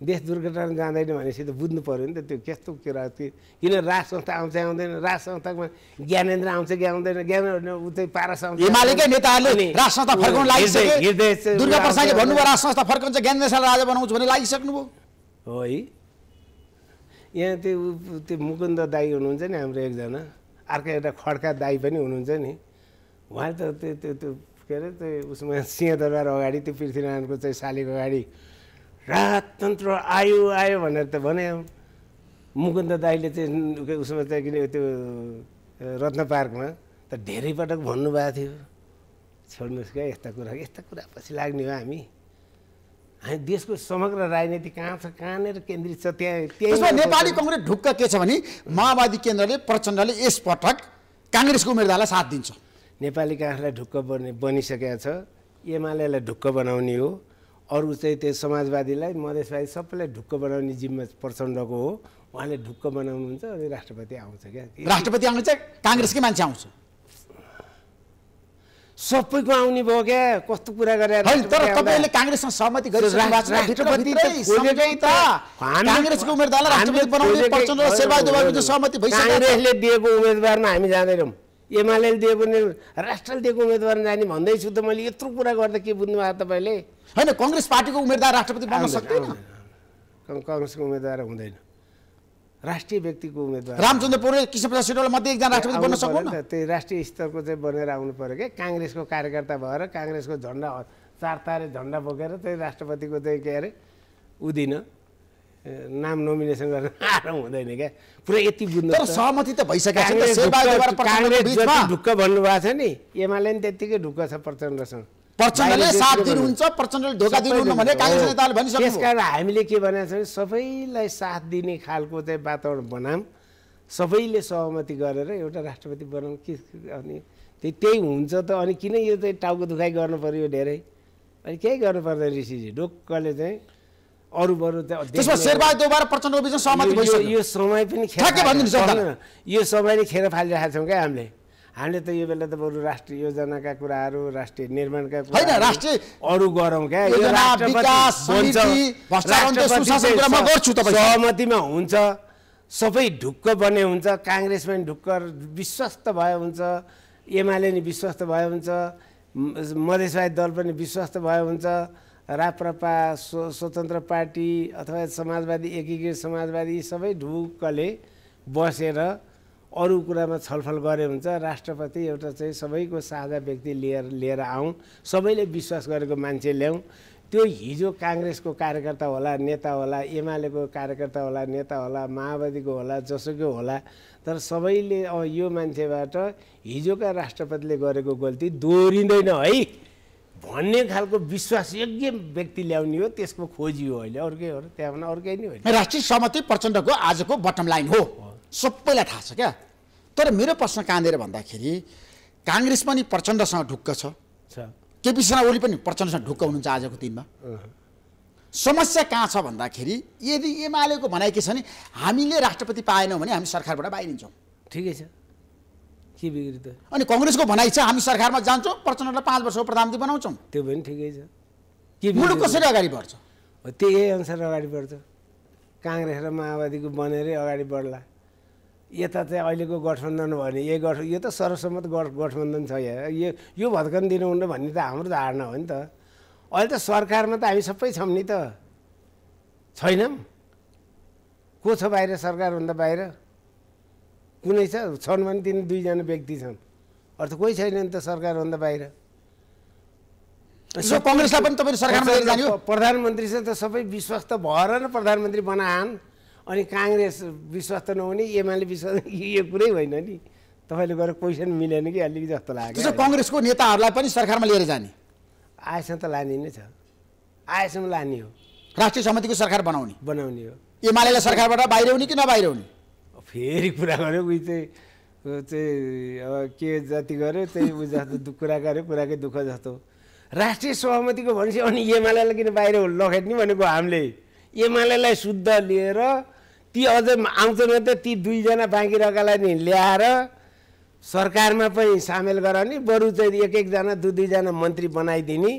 देश दुर्घटना जाँदैन भनेपछि त बुझ्नु पऱ्यो नि त त्यो कस्तो कुरा त्यो किन राज संस्था आउँछ आउँदैन राज संस्थामा ज्ञानेन्द्र आउँछ कि आउँदैन ज्ञान उतै पारा संस्था हिमालयकै राज संस्था फर्काउनु लागिसके भन्नुभयो संस्था राजा बनाउँछु भने लागिसक्नुभयो है यहाँ त्यो त्यो मुकुन्द दाई हुनुहुन्छ नि हाम्रो एकजना अर्को एउटा खड्का दाई पनि हुनुहुन्छ नि उहाँले त त्यो त्यो त्यो के अरे त्यो उसमा सिंहदरबार अगाडि त्यो पृथ्वीनारायणको चाहिँ सालिक अगाडि राजतन्त्र आयो आयो भनेर त भने मुकुन्द दाईले चाहिँ उसमा चाहिँ किन त्यो रत्न पार्कमा त धेरै पटक भन्नुभएको थियो छोड्नुहोस् क्या यस्ता कुरा यस्ता कुरा पछि लाग्ने हो हामी हामी देशको समग्र राजनीति कहाँ छ कहाँनिर केन्द्रित छ त्यहाँ त्यसमा नेपाली कङ्ग्रेस ढुक्क के छ भने माओवादी केन्द्रले प्रचण्डले यसपटक काङ्ग्रेसको उम्मेदवारलाई साथ दिन्छ नेपाली काङ्ग्रेसलाई ढुक्क बनि बनिसकेको छ एमालेलाई ढुक्क बनाउने हो अरू चाहिँ त्यो समाजवादीलाई मधेसवादी सबैलाई ढुक्क बनाउने जिम्मा प्रचण्डको हो उहाँले ढुक्क बनाउनुहुन्छ अनि राष्ट्रपति आउँछ क्या राष्ट्रपति आउँछ काङ्ग्रेसकै मान्छे आउँछ सबैको आउने भयो क्या कस्तो कुरा गरेर काङ्ग्रेससँग सहमति काङ्ग्रेसले दिएको उम्मेदवारमा हामी जाँदैनौँ एमाले दिएको राष्ट्रले दिएको उम्मेदवारमा जाने भन्दैछु त मैले यत्रो कुरा गर्दा के बुझ्नुभयो तपाईँले होइन कङ्ग्रेस पार्टीको उम्मेद्वार राष्ट्रपति बन्न सक्दैन कङ्ग्रेसको उम्मेद्वार हुँदैन राष्ट्रिय व्यक्तिको उम्मेद्वार रामचन्द्र पौडेल कृष्ण प्रसाद सिटौला मध्ये एकजना राष्ट्रपति बन्न सक्नु त्यही राष्ट्रिय स्तरको चाहिँ बनेर आउनु पऱ्यो क्या काङ्ग्रेसको कार्यकर्ता भएर काङ्ग्रेसको झन्डा चार तारे झन्डा बोकेर चाहिँ राष्ट्रपतिको चाहिँ के अरे उदिन नाम नोमिनेसन गर्न <laughs> आराम हुँदैन क्या पुरै यति बुझ्नु सहमति त भइसकेको छ काङ्ग्रेस ढुक्क भन्नुभएको छ नि एमाले पनि त्यत्तिकै ढुक्क छ प्रचण्डसँग प्रचण्डले साथ दिनुहुन्छ प्रचण्डले धोका दिनुहुन्न भने काङ्ग्रेस नेताले भनिसक्नु त्यस कारण हामीले के भनेको छ भने सबैलाई साथ दिने खालको चाहिँ वातावरण बनाऊँ सबैले सहमति गरेर एउटा राष्ट्रपति बनाऊँ के अनि त्यही त्यही हुन्छ त अनि किन यो चाहिँ टाउको दुखाइ गर्नु पऱ्यो धेरै अनि केही गर्नु पर्दैन ऋषिजी ढोक्कले चाहिँ अरू बरू त्यसमा शेरबहादुर प्रचण्डको बिचमा सहमति भइसक्यो यो समय पनि खेर यो समय खेर फालिरहेको छौँ क्या हामीले हामीले त यो बेला त बरु राष्ट्रिय योजनाका कुराहरू राष्ट्रिय निर्माणका राष्ट्रिय अरू गरौँ क्या सहमतिमा हुन्छ सबै ढुक्क बने हुन्छ काङ्ग्रेसमा पनि ढुक्क विश्वस्त भए हुन्छ एमाले नि विश्वस्त भए हुन्छ मधेसवादी दल पनि विश्वस्त भए हुन्छ राप्रपा स्व स्वतन्त्र पार्टी अथवा समाजवादी एकीकृत समाजवादी सबै ढुक्कले बसेर अरू कुरामा छलफल गरे हुन्छ राष्ट्रपति एउटा चाहिँ सबैको साझा व्यक्ति लिएर लिएर आउँ सबैले विश्वास गरेको मान्छे ल्याउँ त्यो हिजो काङ्ग्रेसको कार्यकर्ता होला नेता होला एमालेको कार्यकर्ता होला नेता होला माओवादीको होला जसोको होला तर सबैले अब यो मान्छेबाट हिजोका राष्ट्रपतिले गरेको गल्ती दोहोरिँदैन है भन्ने खालको विश्वास योग्य व्यक्ति ल्याउने हो त्यसको खोजी हो अहिले अर्कै हो र त्यहाँभन्दा अर्कै नै हो राष्ट्रिय सहमति प्रचण्डको आजको बटम लाइन हो सबैलाई थाहा छ क्या तर मेरो प्रश्न कहाँनिर भन्दाखेरि काङ्ग्रेस पनि प्रचण्डसँग ढुक्क छ केपी शर्मा ओली पनि प्रचण्डसँग ढुक्क हुनुहुन्छ आजको दिनमा समस्या कहाँ छ भन्दाखेरि यदि एमालेको भनाइ के छ भने हामीले राष्ट्रपति पाएनौँ भने हामी सरकारबाट बाहिरिन्छौँ ठिकै छ के बिग्री अनि कङ्ग्रेसको भनाइ छ हामी सरकारमा जान्छौँ प्रचण्डलाई पाँच वर्षको प्रधानमन्त्री बनाउँछौँ त्यो पनि ठिकै छ के मुलुक कसरी अगाडि बढ्छ त्यही अनुसार अगाडि बढ्छ काङ्ग्रेस र माओवादीको बनेरै अगाडि बढ्ला यता चाहिँ अहिलेको गठबन्धन भयो भने यही गठ यो त सर्वसम्मत गठ गठबन्धन छ यहाँ यो यो भत्कन दिनुहुन्न भन्ने त हाम्रो धारणा हो नि त अहिले त सरकारमा त हामी सबै छौँ नि त छैनौँ को छ बाहिर सरकारभन्दा बाहिर कुनै छ छन् भने तिन दुईजना व्यक्ति छन् अरू त कोही छैन नि त सरकारभन्दा बाहिर कङ्ग्रेसलाई पनि तपाईँले सरकारमा प्रधानमन्त्री चाहिँ त सबै विश्वस्त भएर नै प्रधानमन्त्री बनाएन अनि काङ्ग्रेस विश्वस्त नहुने एमाले विश्वास <laughs> यो कुरै होइन नि तपाईँले गएर क्वेसन मिलेन कि अलिक जस्तो लाग्यो कङ्ग्रेसको नेताहरूलाई पनि सरकारमा लिएर जाने आएसम्म त लाने नै छ आएसम्म लाने हो राष्ट्रिय सहमतिको सरकार बनाउने बनाउने हो एमाले सरकारबाट बाहिर हुने कि नबाहिर हुने फेरि कुरा गऱ्यो उयो चाहिँ चाहिँ के जति गऱ्यो त्यही उयो जस्तो कुरा गऱ्यो कुराकै दुःख जस्तो राष्ट्रिय सहमतिको भनेपछि अनि एमालेलाई किन बाहिर लखेट्ने भनेको हामीले एमालेलाई शुद्ध लिएर ती अझ आउँछन् त ती दुईजना बाँकी रहेकालाई नि ल्याएर सरकारमा पनि सामेल गराउने बरु चाहिँ एक एकजना दुई दुईजना मन्त्री बनाइदिने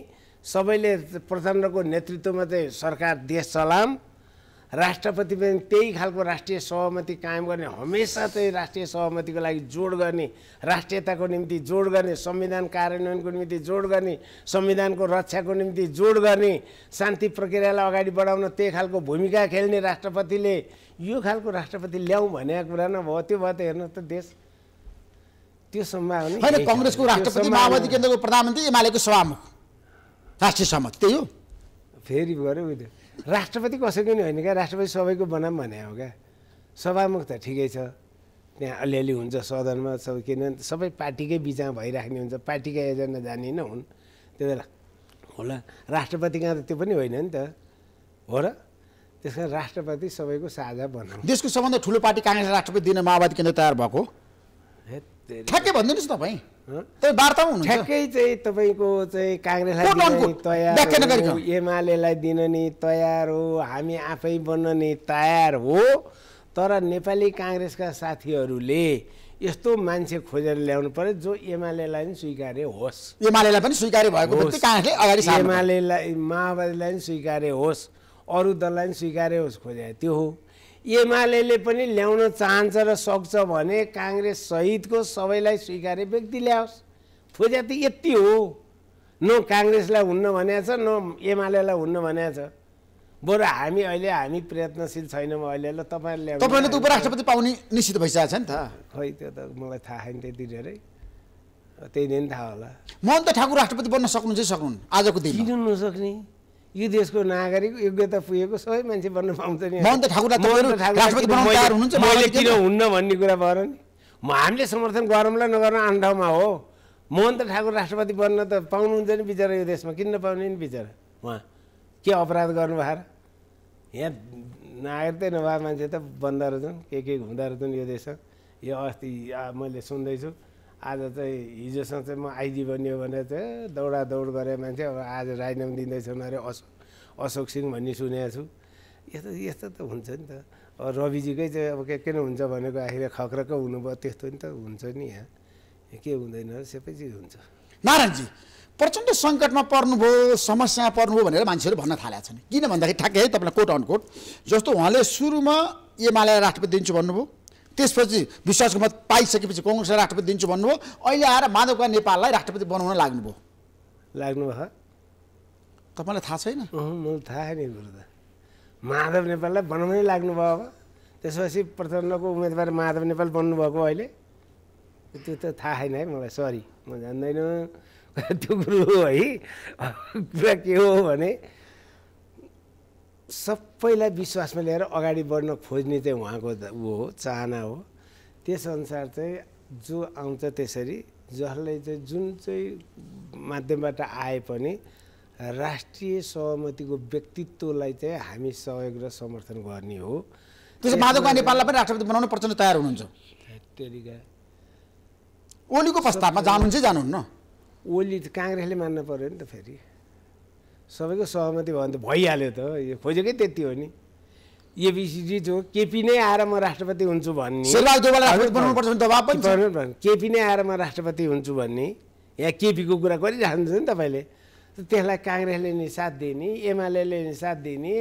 सबैले प्रचण्डको नेतृत्वमा चाहिँ सरकार देश चलाम राष्ट्रपति पनि त्यही खालको राष्ट्रिय सहमति कायम गर्ने हमेसा चाहिँ राष्ट्रिय सहमतिको लागि जोड गर्ने राष्ट्रियताको निम्ति जोड गर्ने संविधान कार्यान्वयनको निम्ति जोड गर्ने संविधानको रक्षाको निम्ति जोड गर्ने शान्ति प्रक्रियालाई अगाडि बढाउन त्यही खालको भूमिका खेल्ने राष्ट्रपतिले यो खालको राष्ट्रपति ल्याऊ भनेको कुरा नभयो त्यो भयो त हेर्नु त देश त्यो सम्भावना होइन कङ्ग्रेसको राष्ट्रपति माओवादी केन्द्रको प्रधानमन्त्री एमालेको सभामुख राष्ट्रिय सहमति त्यही हो फेरि गऱ्यो राष्ट्रपति कसैको नि होइन क्या राष्ट्रपति सबैको बनाऊँ भने हो क्या सभामुख त ठिकै छ त्यहाँ अलिअलि हुन्छ सदनमा सब किनभने सबै पार्टीकै बिचमा भइराख्ने हुन्छ पार्टीका एजेन्डा जाने नै हुन् त्यही बेला होला राष्ट्रपति कहाँ त त्यो पनि होइन नि त हो र त्यस कारण राष्ट्रपति सबैको साझा बनाऊ देशको सबभन्दा ठुलो पार्टी काङ्ग्रेस राष्ट्रपति दिन माओवादी केन्द्र तयार भएको ठ्याक्कै भनिदिनुहोस् तपाईँ वार्तामा ठ्याक्कै चाहिँ तपाईँको चाहिँ काङ्ग्रेसलाई तयार एमालेलाई दिन नि तयार हो हामी आफै बन्न नि तयार हो तर नेपाली काङ्ग्रेसका साथीहरूले यस्तो मान्छे खोजेर ल्याउनु पर्यो जो एमालेलाई पनि स्वीकार्य होस् एमालेलाई पनि स्वीकार्य भएको एमालेलाई माओवादीलाई पनि स्वीकार्य होस् अरू दललाई पनि स्वीकार्य होस् खोजे त्यो हो एमाले पनि ल्याउन चाहन्छ र सक्छ भने काङ्ग्रेस सहितको सबैलाई स्वीकार्य व्यक्ति ल्याओस् खोज्या त यति हो न काङ्ग्रेसलाई हुन्न भनेको छ न एमालेलाई हुन्न भनेको छ बरु हामी अहिले हामी प्रयत्नशील छैनौँ अहिले ल ल्याउनु तपाईँले त उपराष्ट्रपति पाउने निश्चित भइसकेको छ नि त खै त्यो त मलाई थाहा छैन त्यति धेरै त्यही दिन थाहा होला मोहन त ठाकुर राष्ट्रपति बन्न सक्नु चाहिँ सक्नुहुन्न आजको दिन किन नसक्ने यो देशको नागरिक योग्यता पुगेको सबै मान्छे बन्न पाउँछ नि किन हुन्न भन्ने कुरा भएर नि म हामीले समर्थन गरौँला नगरौँ आन ठाउँमा हो मोहन्त ठाकुर राष्ट्रपति बन्न त पाउनुहुन्छ नि बिचरा यो देशमा किन नपाउने नि बिचरा उहाँ के अपराध गर्नुभयो यहाँ नागरिकै नभए मान्छे त बन्दा रहेछन् के के हुँदो रहेछन् यो देशमा यो अस्ति मैले सुन्दैछु आज चाहिँ हिजोसँग चाहिँ म आइजी बनियो भने चाहिँ दौडा दौड गरे मान्छे अब आज राजीनामा दिँदैछन् अरे अशोक अशोक सिंह भन्ने सुनेको छु यस्तो यस्तो त हुन्छ नि त अब रविजीकै चाहिँ अब के के नै हुन्छ भनेको आखिर खक्रकै हुनुभयो त्यस्तो नि त हुन्छ नि यहाँ के हुँदैन सबै चिज हुन्छ नारायणजी प्रचण्ड सङ्कटमा पर्नुभयो समस्या पर्नुभयो भनेर मान्छेहरू भन्न थालेका छन् किन भन्दाखेरि ठ्याक्कै है तपाईँलाई कोट अनकोट जस्तो उहाँले सुरुमा एमाले राष्ट्रपति दिन्छु भन्नुभयो त्यसपछि विश्वासको मत पाइसकेपछि कङ्ग्रेसलाई राष्ट्रपति दिन्छु भन्नुभयो अहिले आएर माधव कुमार नेपाललाई राष्ट्रपति बनाउन लाग्नुभयो लाग्नुभयो तपाईँलाई थाहा छैन मलाई थाहा छैन कुरो त माधव नेपाललाई बनाउनै लाग्नुभयो अब त्यसपछि प्रचण्डको उम्मेदवार माधव नेपाल बन्नुभएको अहिले त्यो त थाहा छैन है मलाई सरी म जान्दैन <laughs> त्यो कुरो है कुरा के हो भने सबैलाई विश्वासमा ल्याएर अगाडि बढ्न खोज्ने चाहिँ उहाँको ऊ हो चाहना हो त्यसअनुसार चाहिँ जो आउँछ त्यसरी जसले चाहिँ जुन चाहिँ माध्यमबाट आए पनि राष्ट्रिय सहमतिको व्यक्तित्वलाई चाहिँ हामी सहयोग र समर्थन गर्ने हो त्यसो माधवका नेपाललाई पनि राष्ट्रपति बनाउन प्रचण्ड तयार हुनुहुन्छ ओलीको प्रस्तावमा जानुहुन्छ जानुहुन्न ओली काङ्ग्रेसले मान्नु पऱ्यो नि त फेरि सबैको सहमति भयो भने त भइहाल्यो त यो खोजेकै त्यति हो नि एबिसिडी हो केपी नै आएर म राष्ट्रपति हुन्छु भन्ने केपी नै आएर म राष्ट्रपति हुन्छु भन्ने यहाँ केपीको कुरा गरिराख्नुहुन्छ नि तपाईँले त्यसलाई काङ्ग्रेसले नि साथ दिने एमाले नि साथ दिने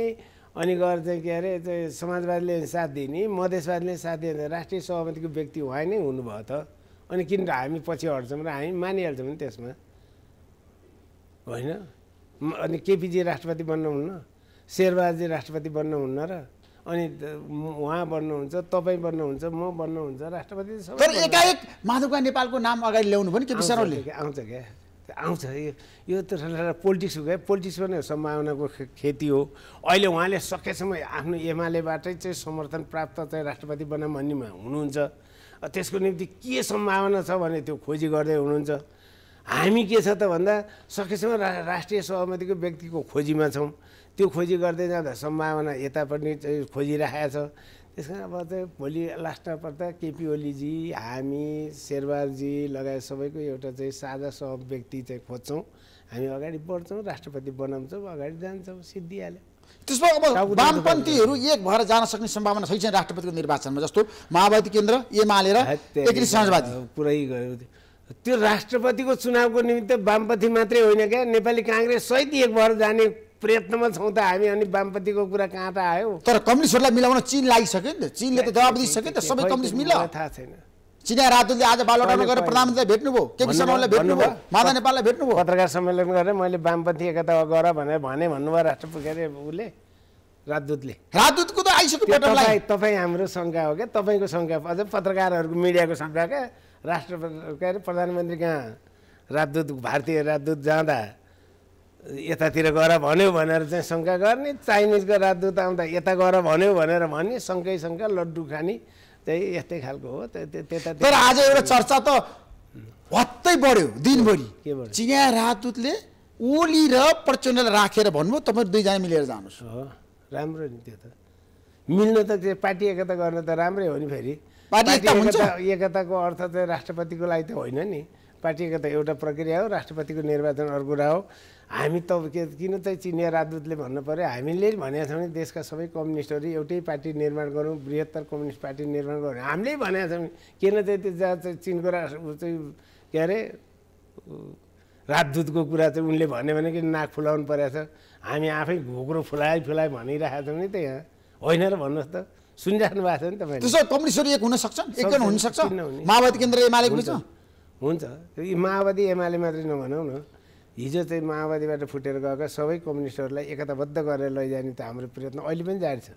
अनि गएर चाहिँ के अरे समाजवादीले साथ दिने मधेसवादीले साथ दिने राष्ट्रिय सहमतिको व्यक्ति उहाँ नै हुनुभयो त अनि किन हामी पछि हट्छौँ र हामी मानिहाल्छौँ नि त्यसमा होइन अनि केपिजी राष्ट्रपति बन्नुहुन्न शेरबहादुरजी राष्ट्रपति बन्नुहुन्न र अनि उहाँ बन्नुहुन्छ तपाईँ बन्नुहुन्छ म बन्नुहुन्छ राष्ट्रपति तर एकाएक माधवका नेपालको नाम अगाडि ल्याउनु भने केपी शर्माले आउँछ क्या आउँछ यो यो त पोलिटिक्स हो क्या पोलिटिक्स पनि सम्भावनाको खेती हो अहिले उहाँले सकेसम्म आफ्नो एमालेबाटै चाहिँ समर्थन प्राप्त चाहिँ राष्ट्रपति बनाऊ भन्ने हुनुहुन्छ त्यसको निम्ति के सम्भावना छ भने त्यो खोजी गर्दै हुनुहुन्छ हामी के छ त भन्दा सकेसम्म रा राष्ट्रिय सहमतिको व्यक्तिको खोजीमा छौँ त्यो खोजी गर्दै जाँदा सम्भावना यतापट्टि खोजिरहेको छ त्यस कारण अब चाहिँ भोलि लास्टमा पर्दा केपी ओलीजी हामी शेरबारजी लगायत सबैको एउटा चाहिँ साझा सह व्यक्ति चाहिँ खोज्छौँ हामी अगाडि बढ्छौँ राष्ट्रपति बनाउँछौँ अगाडि जान्छौँ सिद्धिहाल्यो त्यसमा अब वामपन्थीहरू एक भएर जान सक्ने सम्भावना छैन राष्ट्रपतिको निर्वाचनमा जस्तो माओवादी केन्द्र एमाले र समाजवादी पुरै गयो त्यो राष्ट्रपतिको चुनावको निमित्त वामपन्थी मात्रै होइन क्या नेपाली काङ्ग्रेस सहित एक भएर जाने प्रयत्नमा छौँ त हामी अनि वामपन्थीको कुरा कहाँ त आयो तर कम्युनिस्टहरूलाई मिलाउन चिन लागिसक्यो नि त चिनले त जवाब दिइसक्यो त सबै कम्युनिस्ट मिल थाहा छैन चिनिया राजदूतले आज बालुवाटामा गएर प्रधानमन्त्रीलाई भेट्नुभयो केपी शर्मालाई भेट्नुभयो माधव नेपाललाई भेट्नुभयो पत्रकार सम्मेलन गरेर मैले वामपन्थी एकता गर भनेर भने भन्नुभयो राष्ट्रपति के अरे उसले राजदूतले राजदूतको त आइसक्यो तपाईँ हाम्रो शङ्का हो क्या तपाईँको शङ्का अझ पत्रकारहरूको मिडियाको शङ्का क्या राष्ट्रपति के अरे प्रधानमन्त्री कहाँ राजदूत भारतीय राजदूत जाँदा यतातिर गएर भन्यो भनेर चाहिँ शङ्का गर्ने चाइनिजको राजदूत आउँदा यता गएर भन्यो भनेर भन्ने शङ्कै शङ्का लड्डु खाने चाहिँ यस्तै खालको हो त्यता तर आज एउटा चर्चा त हत्तै बढ्यो दिनभरि के भयो चिनिया राजदूतले ओली र प्रचण्डलाई राखेर भन्नुभयो तपाईँ दुईजना मिलेर जानुहोस् हो राम्रो नि त्यो त मिल्नु त त्यो पार्टी एकता गर्न त राम्रै हो नि फेरि पार्टी एकताको अर्थ चाहिँ राष्ट्रपतिको लागि त होइन नि पार्टी एकता एउटा प्रक्रिया हो राष्ट्रपतिको निर्वाचन अर्को कुरा हो हामी त किन चाहिँ चिनिया राजदूतले भन्नु पऱ्यो हामीले भनेका छौँ देशका सबै कम्युनिस्टहरू एउटै पार्टी निर्माण गरौँ बृहत्तर कम्युनिस्ट पार्टी निर्माण गरौँ हामीले भनेका छौँ किन चाहिँ त्यो जहाँ चाहिँ चिनको राष्ट्र चाहिँ के अरे राजदूतको कुरा चाहिँ उनले भन्यो भने कि नाक फुलाउनु परेको छ हामी आफै घोक्रो फुलाइ फुलाइ भनिरहेका छौँ नि त यहाँ होइन र भन्नुहोस् त सुनिराख्नु भएको छ नि तपाईँ त्यसो एक हुनसक्छ एकजना हुनसक्छ माओवादी केन्द्र एमाले पनि हुन्छ माओवादी एमाले मात्रै नभनौँ न हिजो चाहिँ माओवादीबाट फुटेर गएका सबै कम्युनिस्टहरूलाई एकताबद्ध गरेर लैजाने त हाम्रो प्रयत्न अहिले पनि जारी छ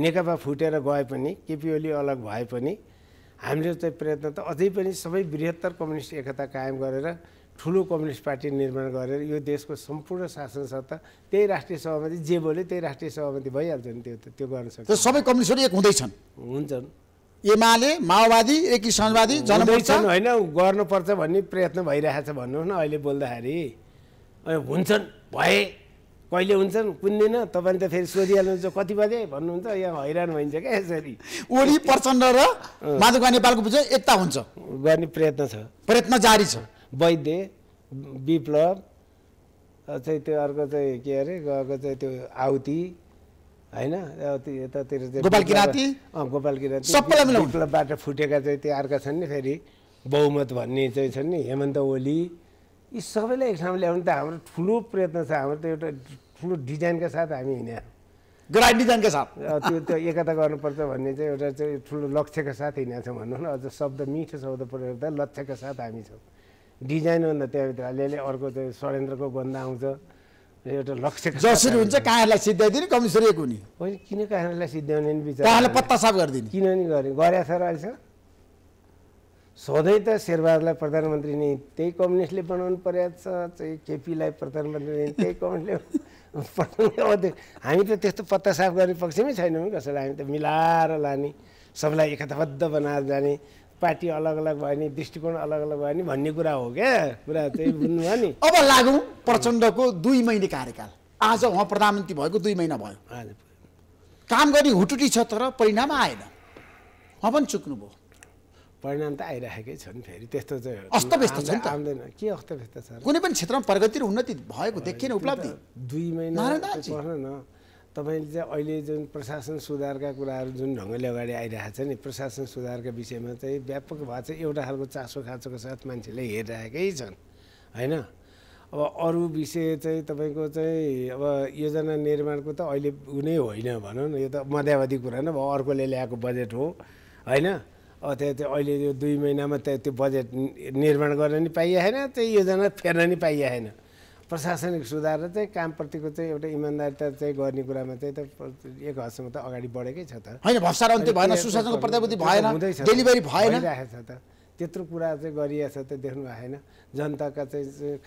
नेकपा फुटेर गए पनि केपी ओली अलग भए पनि हाम्रो चाहिँ प्रयत्न त अझै पनि सबै बृहत्तर कम्युनिस्ट एकता कायम गरेर ठुलो कम्युनिस्ट पार्टी निर्माण गरेर यो देशको सम्पूर्ण शासन सत्ता त्यही राष्ट्रिय सहमति जे बोल्यो त्यही राष्ट्रिय सहमति भइहाल्छ नि त्यो त्यो गर्न सक्छ सबै कम्युनिस्टहरू एक हुँदैछन् हुन्छन् एमाले माओवादी एकी समाजवादी जनमोर्चा होइन गर्नुपर्छ भन्ने प्रयत्न भइरहेछ भन्नुहोस् न अहिले बोल्दाखेरि हुन्छन् भए कहिले हुन्छन् कुन दिन तपाईँले त फेरि सोधिहाल्नुहुन्छ कति बजे भन्नुहुन्छ यहाँ हैरान भइन्छ क्या यसरी ओली प्रचण्ड र माधुका नेपालको एकता हुन्छ गर्ने प्रयत्न छ प्रयत्न जारी छ वैद्य विप्लव चाहिँ त्यो अर्को चाहिँ के अरे अर्को चाहिँ त्यो आउती होइन यतातिर चाहिँ गोपाल किराँती गोपाल विप्लवबाट फुटेका चाहिँ त्यो अर्का छन् नि फेरि बहुमत भन्ने चाहिँ छन् नि हेमन्त ओली यी सबैलाई एक ठाउँमा ल्याउनु त हाम्रो ठुलो प्रयत्न छ हाम्रो त एउटा ठुलो डिजाइनका साथ हामी हिँड्यौँ गडा डिजाइनका साथ त्यो त्यो एकता गर्नुपर्छ भन्ने चाहिँ एउटा चाहिँ ठुलो लक्ष्यका साथ हिँडेका छौँ भनौँ न अझ शब्द मिठो शब्द प्रयोग गर्दा लक्ष्यका साथ हामी छौँ डिजाइन भन्दा त्यहाँभित्र अलिअलि अर्को त्यो षड्यन्त्रको गन्ध आउँछ एउटा लक्ष्य जसरी हुन्छ कहाँलाई सिद्ध्याइदिने कमिसर एक हुने होइन किन कहाँलाई सिद्ध्याउने विचार कहाँलाई पत्ता साफ गरिदिने किन नि गरे गरेको छ र अहिलेसम्म सधैँ त शेरबहादुरलाई प्रधानमन्त्री नै त्यही कम्युनिस्टले बनाउनु परेको छ चाहिँ केपीलाई प्रधानमन्त्री नै त्यही कम्युनिस्टले <laughs> हामी त त्यस्तो पत्ता साफ गर्ने पक्षमै छैनौँ कसैलाई हामी त मिलाएर लाने सबलाई एकताबद्ध बनाएर जाने पार्टी अलग अलग भयो नि दृष्टिकोण अलग अलग भयो नि भन्ने कुरा हो क्या कुरा चाहिँ <laughs> बुझ्नुभयो नि अब लागौँ प्रचण्डको दुई महिने कार्यकाल आज उहाँ प्रधानमन्त्री भएको दुई महिना भयो काम गर्ने हुटुटी छ तर परिणाम आएन उहाँ पनि चुक्नुभयो परिणाम त आइरहेकै छ नि फेरि त्यस्तो चाहिँ अस्तव्यस्त छ नि आउँदैन के अस्तव्यस्त छ कुनै पनि क्षेत्रमा प्रगति र उन्नति भएको देखिएन उपलब्धि दुई महिना न तपाईँले चाहिँ अहिले जुन प्रशासन सुधारका कुराहरू जुन ढङ्गले अगाडि आइरहेको छ नि प्रशासन सुधारका विषयमा चाहिँ व्यापक भए चाहिँ एउटा खालको चासो खाँचोको साथ मान्छेले हेरिरहेकै छन् होइन अब अरू विषय चाहिँ तपाईँको चाहिँ अब योजना निर्माणको त अहिले हुने होइन भनौँ न यो त मध्यावधि कुरा नै अब अर्कोले ल्याएको बजेट हो होइन अब त्यहाँ त्यो अहिले यो दुई महिनामा त्यो बजेट निर्माण गर्न नि पाइएन त्यही योजना फेर्न नि पाइएन प्रशासनिक सुधार र चाहिँ कामप्रतिको चाहिँ एउटा इमान्दारिता चाहिँ गर्ने कुरामा चाहिँ त एक हदसम्म त अगाडि बढेकै छ त होइन भ्रष्टाचार अन्त्य भएन सुशासनको प्रतिबद्धि भएन डेलिभरी भएन छ त त्यत्रो कुरा चाहिँ गरिएछ त देख्नु भएन जनताका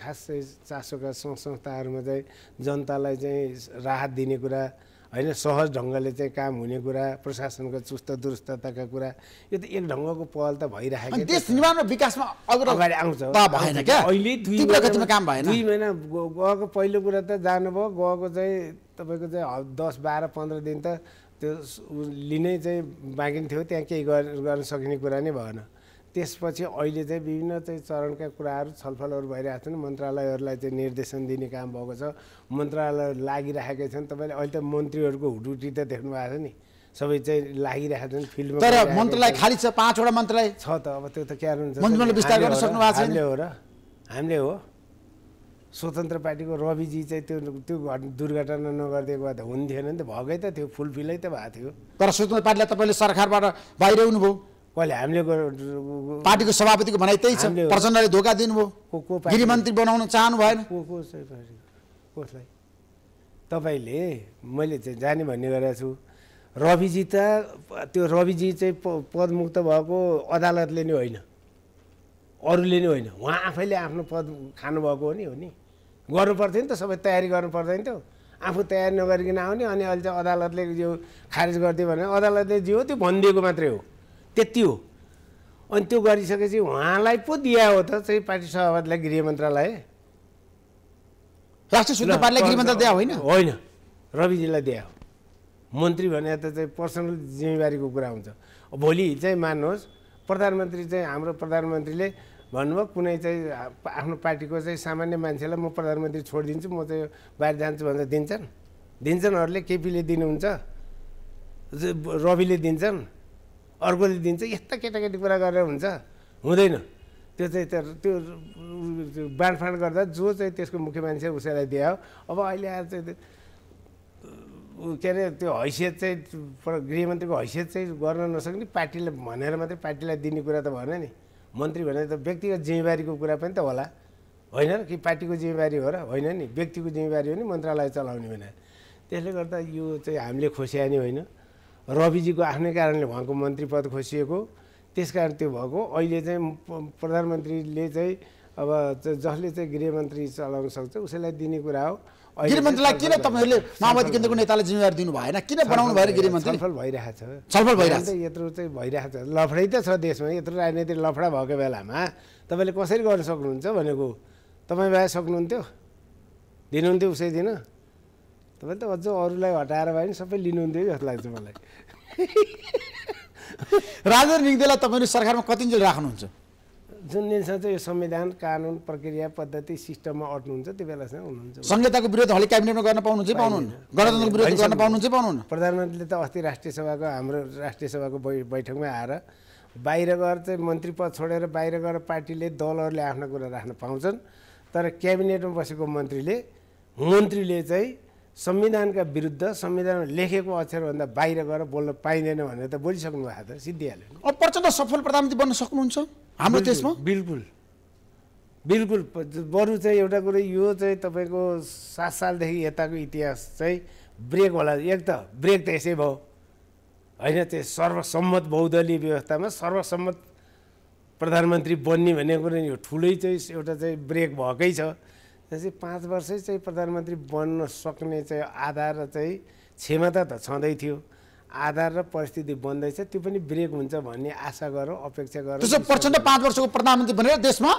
चाहिँ खास चाहिँ चासोका संस्थाहरूमा चाहिँ जनतालाई चाहिँ राहत दिने कुरा होइन सहज ढङ्गले चाहिँ काम हुने कुरा प्रशासनको चुस्त दुरुस्तताका कुरा यो त एक ढङ्गको पहल त भइरहेको देश निर्माण विकासमा अगाडि आउँछ भएन क्या अहिले दुई काम भएन दुई महिना गएको पहिलो कुरा त जानुभयो गएको चाहिँ तपाईँको चाहिँ दस बाह्र पन्ध्र दिन त त्यो लिनै चाहिँ बाँकी थियो त्यहाँ केही गर्न सकिने कुरा नै भएन त्यसपछि अहिले चाहिँ विभिन्न चाहिँ चरणका कुराहरू छलफलहरू भइरहेको छन् मन्त्रालयहरूलाई चाहिँ निर्देशन दिने काम भएको छ मन्त्रालय लागिरहेकै छन् तपाईँले अहिले त मन्त्रीहरूको हुटुटी त देख्नु भएको छ नि सबै चाहिँ लागिरहेका छन् फिल्डमा तर मन्त्रालय खालि छ पाँचवटा मन्त्रालय छ त अब त्यो त के हुन्छ विस्तार गर्न सक्नु हामीले हो र हामीले हो स्वतन्त्र पार्टीको रविजी चाहिँ त्यो त्यो दुर्घटना नगरिदिएको भए त हुन्थेन नि त भएकै त थियो फुलफिलै त भएको थियो तर स्वतन्त्र पार्टीलाई तपाईँले सरकारबाट बाहिर हुनुभयो कहिले हामीले पार्टीको सभापतिको भनाइ त्यही छ प्रचण्डले धोका दिनुभयो गृहमन्त्री बनाउन चाहनु भएन तपाईँले मैले चाहिँ जाने भन्ने गरेको छु रविजी त त्यो रविजी चाहिँ पदमुक्त भएको अदालतले नै होइन अरूले नै होइन उहाँ आफैले आफ्नो पद खानुभएको हो नि हो नि गर्नु पर्थ्यो नि त सबै तयारी गर्नु पर्दैन थियो आफू तयारी नगरिकन आउने अनि अहिले चाहिँ अदालतले यो खारेज गरिदियो भने अदालतले जे हो त्यो भनिदिएको मात्रै हो त्यति हो अनि त्यो गरिसकेपछि उहाँलाई पो दिया हो त चाहिँ पार्टी सभापतिलाई गृह मन्त्रालय राष्ट्रिय सुरक्षा पार्टीलाई गृह मन्त्रालय दिया होइन होइन रविजीलाई दिया हो मन्त्री भने त चाहिँ पर्सनल जिम्मेवारीको कुरा हुन्छ भोलि चाहिँ मान्नुहोस् प्रधानमन्त्री चाहिँ हाम्रो प्रधानमन्त्रीले भन्नुभयो कुनै चाहिँ आफ्नो पार्टीको चाहिँ सामान्य मान्छेलाई म प्रधानमन्त्री छोडिदिन्छु म चाहिँ बाहिर जान्छु भनेर दिन्छन् दिन्छन् अरूले केपीले दिनुहुन्छ रविले दिन्छन् अर्कोले दिन्छ यस्ता केटाकेटी कुरा गरेर हुन्छ हुँदैन त्यो चाहिँ त्यो त्यो बाँडफाँड गर्दा जो चाहिँ त्यसको मुख्य मान्छे उसैलाई दिए हो अब अहिले आएर चाहिँ के अरे त्यो हैसियत चाहिँ गृहमन्त्रीको हैसियत चाहिँ गर्न नसक्ने पार्टीले भनेर मात्रै पार्टीलाई दिने कुरा त भएन नि मन्त्री भनेर त व्यक्तिगत जिम्मेवारीको कुरा पनि त होला होइन कि पार्टीको जिम्मेवारी हो र होइन नि व्यक्तिको जिम्मेवारी हो नि मन्त्रालय चलाउने भनेर त्यसले गर्दा यो चाहिँ हामीले खोस्यानी होइन रविजीको आफ्नै कारणले उहाँको मन्त्री पद खोसिएको त्यस कारण त्यो भएको अहिले चाहिँ प्रधानमन्त्रीले चाहिँ अब जसले चाहिँ गृहमन्त्री चलाउन सक्छ उसैलाई दिने कुरा हो गृहमन्त्रीलाई किन तपाईँहरूले माओवादी केन्द्रको नेतालाई जिम्मेवारी दिनु भएन किन बनाउनु भयो गृहमन्त्री छलफल भइरहेछ छलफल छ यत्रो चाहिँ भइरहेको छ लफडै त छ देशमा यत्रो राजनीतिक लफडा भएको बेलामा तपाईँले कसरी गर्न सक्नुहुन्छ भनेको तपाईँ भए सक्नुहुन्थ्यो दिनुहुन्थ्यो उसै दिन तपाईँ त अझ अरूलाई हटाएर भए पनि सबै लिनुहुन्थ्यो जस्तो लाग्छ मलाई <laughs> राजेन्द्र निगदेलाई तपाईँले सरकारमा कतिन्जेल राख्नुहुन्छ जुन दिनसम्म चाहिँ यो संविधान कानुन प्रक्रिया पद्धति सिस्टममा अट्नुहुन्छ त्यो बेलासम्म हुनुहुन्छ संहिताको विरोध हलि क्याबिनेटमा गर्न पाउनुहुन्छ पाउनुहुन्न गणतन्त्रको विरोध गर्न पाउनुहुन्छ पाउनुहुन्न प्रधानमन्त्रीले त अस्ति राष्ट्रिय सभाको हाम्रो राष्ट्रिय सभाको बैठकमा आएर बाहिर गएर चाहिँ मन्त्री पद छोडेर बाहिर गएर पार्टीले दलहरूले आफ्नो कुरा राख्न पाउँछन् तर क्याबिनेटमा बसेको मन्त्रीले मन्त्रीले चाहिँ संविधानका विरुद्ध संविधानमा लेखेको अक्षरभन्दा बाहिर गएर बोल्न पाइँदैन भनेर त बोलिसक्नु भएको त सिद्धिहाल्यो नि अब प्रचण्ड सफल प्रधानमन्त्री बन्न सक्नुहुन्छ हाम्रो देशमा बिल्कुल बिल्कुल बरु चाहिँ एउटा कुरो यो चाहिँ तपाईँको सात सालदेखि यताको इतिहास चाहिँ ब्रेक होला एक त ब्रेक त यसै भयो होइन त्यो सर्वसम्मत बहुदलीय व्यवस्थामा सर्वसम्मत प्रधानमन्त्री बन्ने भन्ने कुरो यो ठुलै चाहिँ एउटा चाहिँ ब्रेक भएकै छ जस्तै पाँच वर्षै चाहिँ प्रधानमन्त्री बन्न सक्ने चाहिँ आधार र चाहिँ क्षमता त छँदै थियो आधार र परिस्थिति बन्दैछ त्यो पनि ब्रेक हुन्छ भन्ने आशा गरौँ अपेक्षा गरौँ त्यसो प्रचण्ड पाँच वर्षको प्रधानमन्त्री बनेर देशमा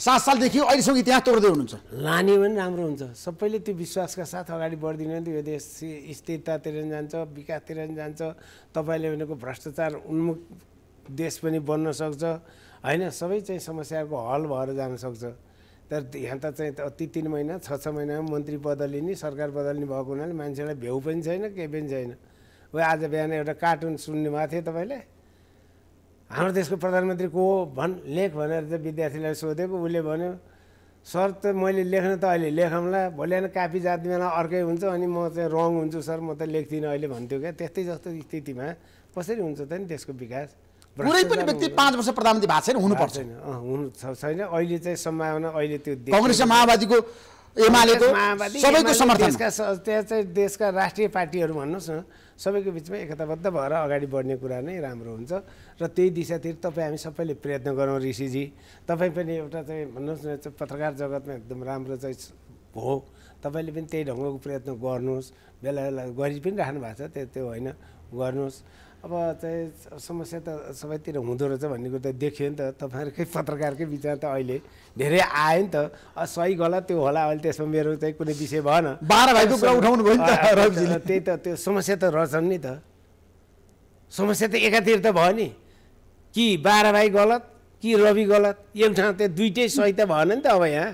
सात सालदेखि अहिलेसम्म इतिहास तोड्दै हुनुहुन्छ लाने भने राम्रो हुन्छ सबैले त्यो विश्वासका साथ अगाडि बढ्दिनु भने यो देश स्थिरतातिर पनि जान्छ विकासतिर पनि जान्छ तपाईँले भनेको भ्रष्टाचार उन्मुख देश पनि बन्न सक्छ होइन सबै चाहिँ समस्याको हल भएर जान सक्छ तर यहाँ त चाहिँ ती तिन महिना छ छ महिनामा मन्त्री बदलिने सरकार बदलिने भएको हुनाले मान्छेलाई भ्यू पनि छैन केही पनि छैन ऊ आज बिहान एउटा कार्टुन सुन्नुभएको थियो तपाईँले हाम्रो देशको प्रधानमन्त्री को हो भन् लेख भनेर चाहिँ विद्यार्थीलाई सोधेको उसले भन्यो सर त मैले लेख्न त अहिले लेखौँला भोलि होइन कापी जाति बेला अर्कै हुन्छ अनि म चाहिँ रङ हुन्छु सर म त लेख्दिनँ अहिले भन्थ्यो क्या त्यस्तै जस्तो स्थितिमा कसरी हुन्छ त नि देशको विकास कुनै पनि व्यक्ति पाँच वर्ष प्रधानमन्त्री भएको छैन हुनुपर्छ हुनु छैन अहिले चाहिँ सम्भावना अहिले त्यो कङ्ग्रेस माओवादीको एमालेको सबैको समर्थन त्यहाँ चाहिँ देशका राष्ट्रिय पार्टीहरू भन्नुहोस् न सबैको बिचमा एकताबद्ध भएर अगाडि बढ्ने कुरा नै राम्रो हुन्छ र त्यही दिशातिर तपाईँ हामी सबैले प्रयत्न गरौँ ऋषिजी तपाईँ पनि एउटा चाहिँ भन्नुहोस् न पत्रकार जगतमा एकदम राम्रो चाहिँ हो तपाईँले पनि त्यही ढङ्गको प्रयत्न गर्नुहोस् बेला बेला गरि पनि राख्नु भएको छ त्यो त्यो होइन गर्नुहोस् अब चाहिँ समस्या त सबैतिर हुँदो रहेछ भन्ने कुरो त देखियो नि त तपाईँहरूकै पत्रकारकै विचार त अहिले धेरै आयो नि त सही गलत त्यो होला अहिले त्यसमा मेरो चाहिँ कुनै विषय भएन बाह्र भाइको कुरा उठाउनु भयो नि त त्यही त त्यो समस्या त रहेछन् नि त समस्या त एकातिर त भयो नि कि बाह्र भाइ गलत कि रवि गलत एक ठाउँ त्यो दुइटै सही त भएन नि त अब यहाँ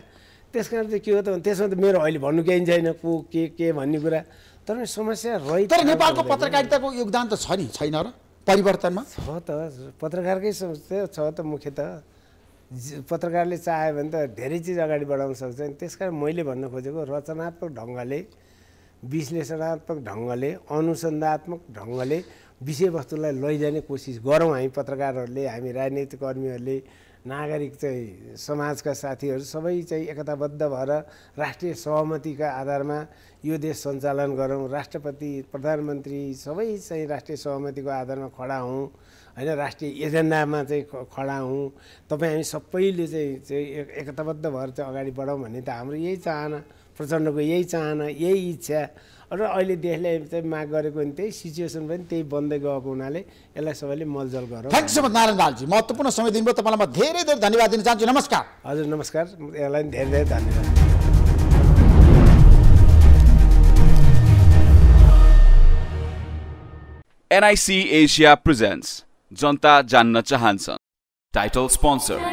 त्यस कारण चाहिँ के हो त त्यसमा त मेरो अहिले भन्नु केही छैन को के के भन्ने कुरा तर समस्या रहित तर नेपालको पत्रकारिताको योगदान त छ नि छैन र परिवर्तनमा छ त पत्रकारकै समस्या छ त मुख्य त पत्रकारले चाह्यो भने त धेरै चिज अगाडि बढाउन सक्छ त्यस कारण मैले भन्न खोजेको रचनात्मक ढङ्गले विश्लेषणात्मक ढङ्गले अनुसन्धात्मक ढङ्गले विषयवस्तुलाई लैजाने कोसिस गरौँ हामी पत्रकारहरूले हामी राजनीतिक कर्मीहरूले नागरिक चाहिँ समाजका साथीहरू सबै चाहिँ एकताबद्ध भएर राष्ट्रिय सहमतिका आधारमा यो देश सञ्चालन गरौँ राष्ट्रपति प्रधानमन्त्री सबै चाहिँ राष्ट्रिय सहमतिको आधारमा खडा हौँ होइन राष्ट्रिय एजेन्डामा चाहिँ खडा हौँ तपाईँ हामी सबैले चाहिँ चाहिँ एकताबद्ध भएर चाहिँ अगाडि बढौँ भन्ने त हाम्रो यही चाहना प्रचण्डको यही चाहना यही इच्छा र अहिले देशलाई चाहिँ माग गरेको नि त्यही सिचुएसन पनि त्यही बन्दै गएको हुनाले यसलाई सबैले मलजल गरौँ थ्याङ्क सो मच नारायण दालजी महत्त्वपूर्ण समय दिनुभयो तपाईँलाई म धेरै धेरै धन्यवाद दिन चाहन्छु नमस्कार हजुर नमस्कार यसलाई पनि धेरै धेरै धन्यवाद एनआइसी एसिया प्रेजेन्ट्स जनता जान्न चाहन्छन् टाइटल स्पोन्सर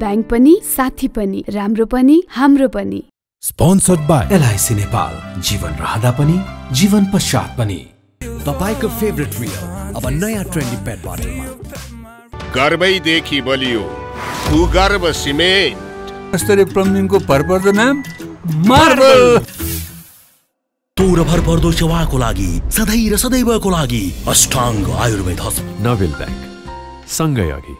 ब्याङ्क पनि साथी पनि राम्रो पनि हाम्रो पनि स्पोन्सर्ड बाई एलआइसी नेपाल जीवन रहँदा पनि जीवन पश्चात पनि तपाईँको फेभरेट रियल अब नयाँ ट्रेन्डी पेट बोतलमा गर्वैदेखि बलियो गर्भ सिमेन्ट स्तरीय प्लम्बिङको भरपर्दो नाम मार्बल तौर भरपर्दो सेवाको लागि सधैँ र सदैवको लागि Ashtang Ayurveda hospital Nobel bank सँगै अघि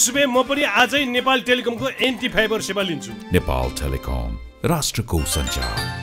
उसमे म पनि आजै नेपाल टेलिकमको एन्टी फाइबर सेवा लिन्छु नेपाल टेलिकम राष्ट्रको सञ्चार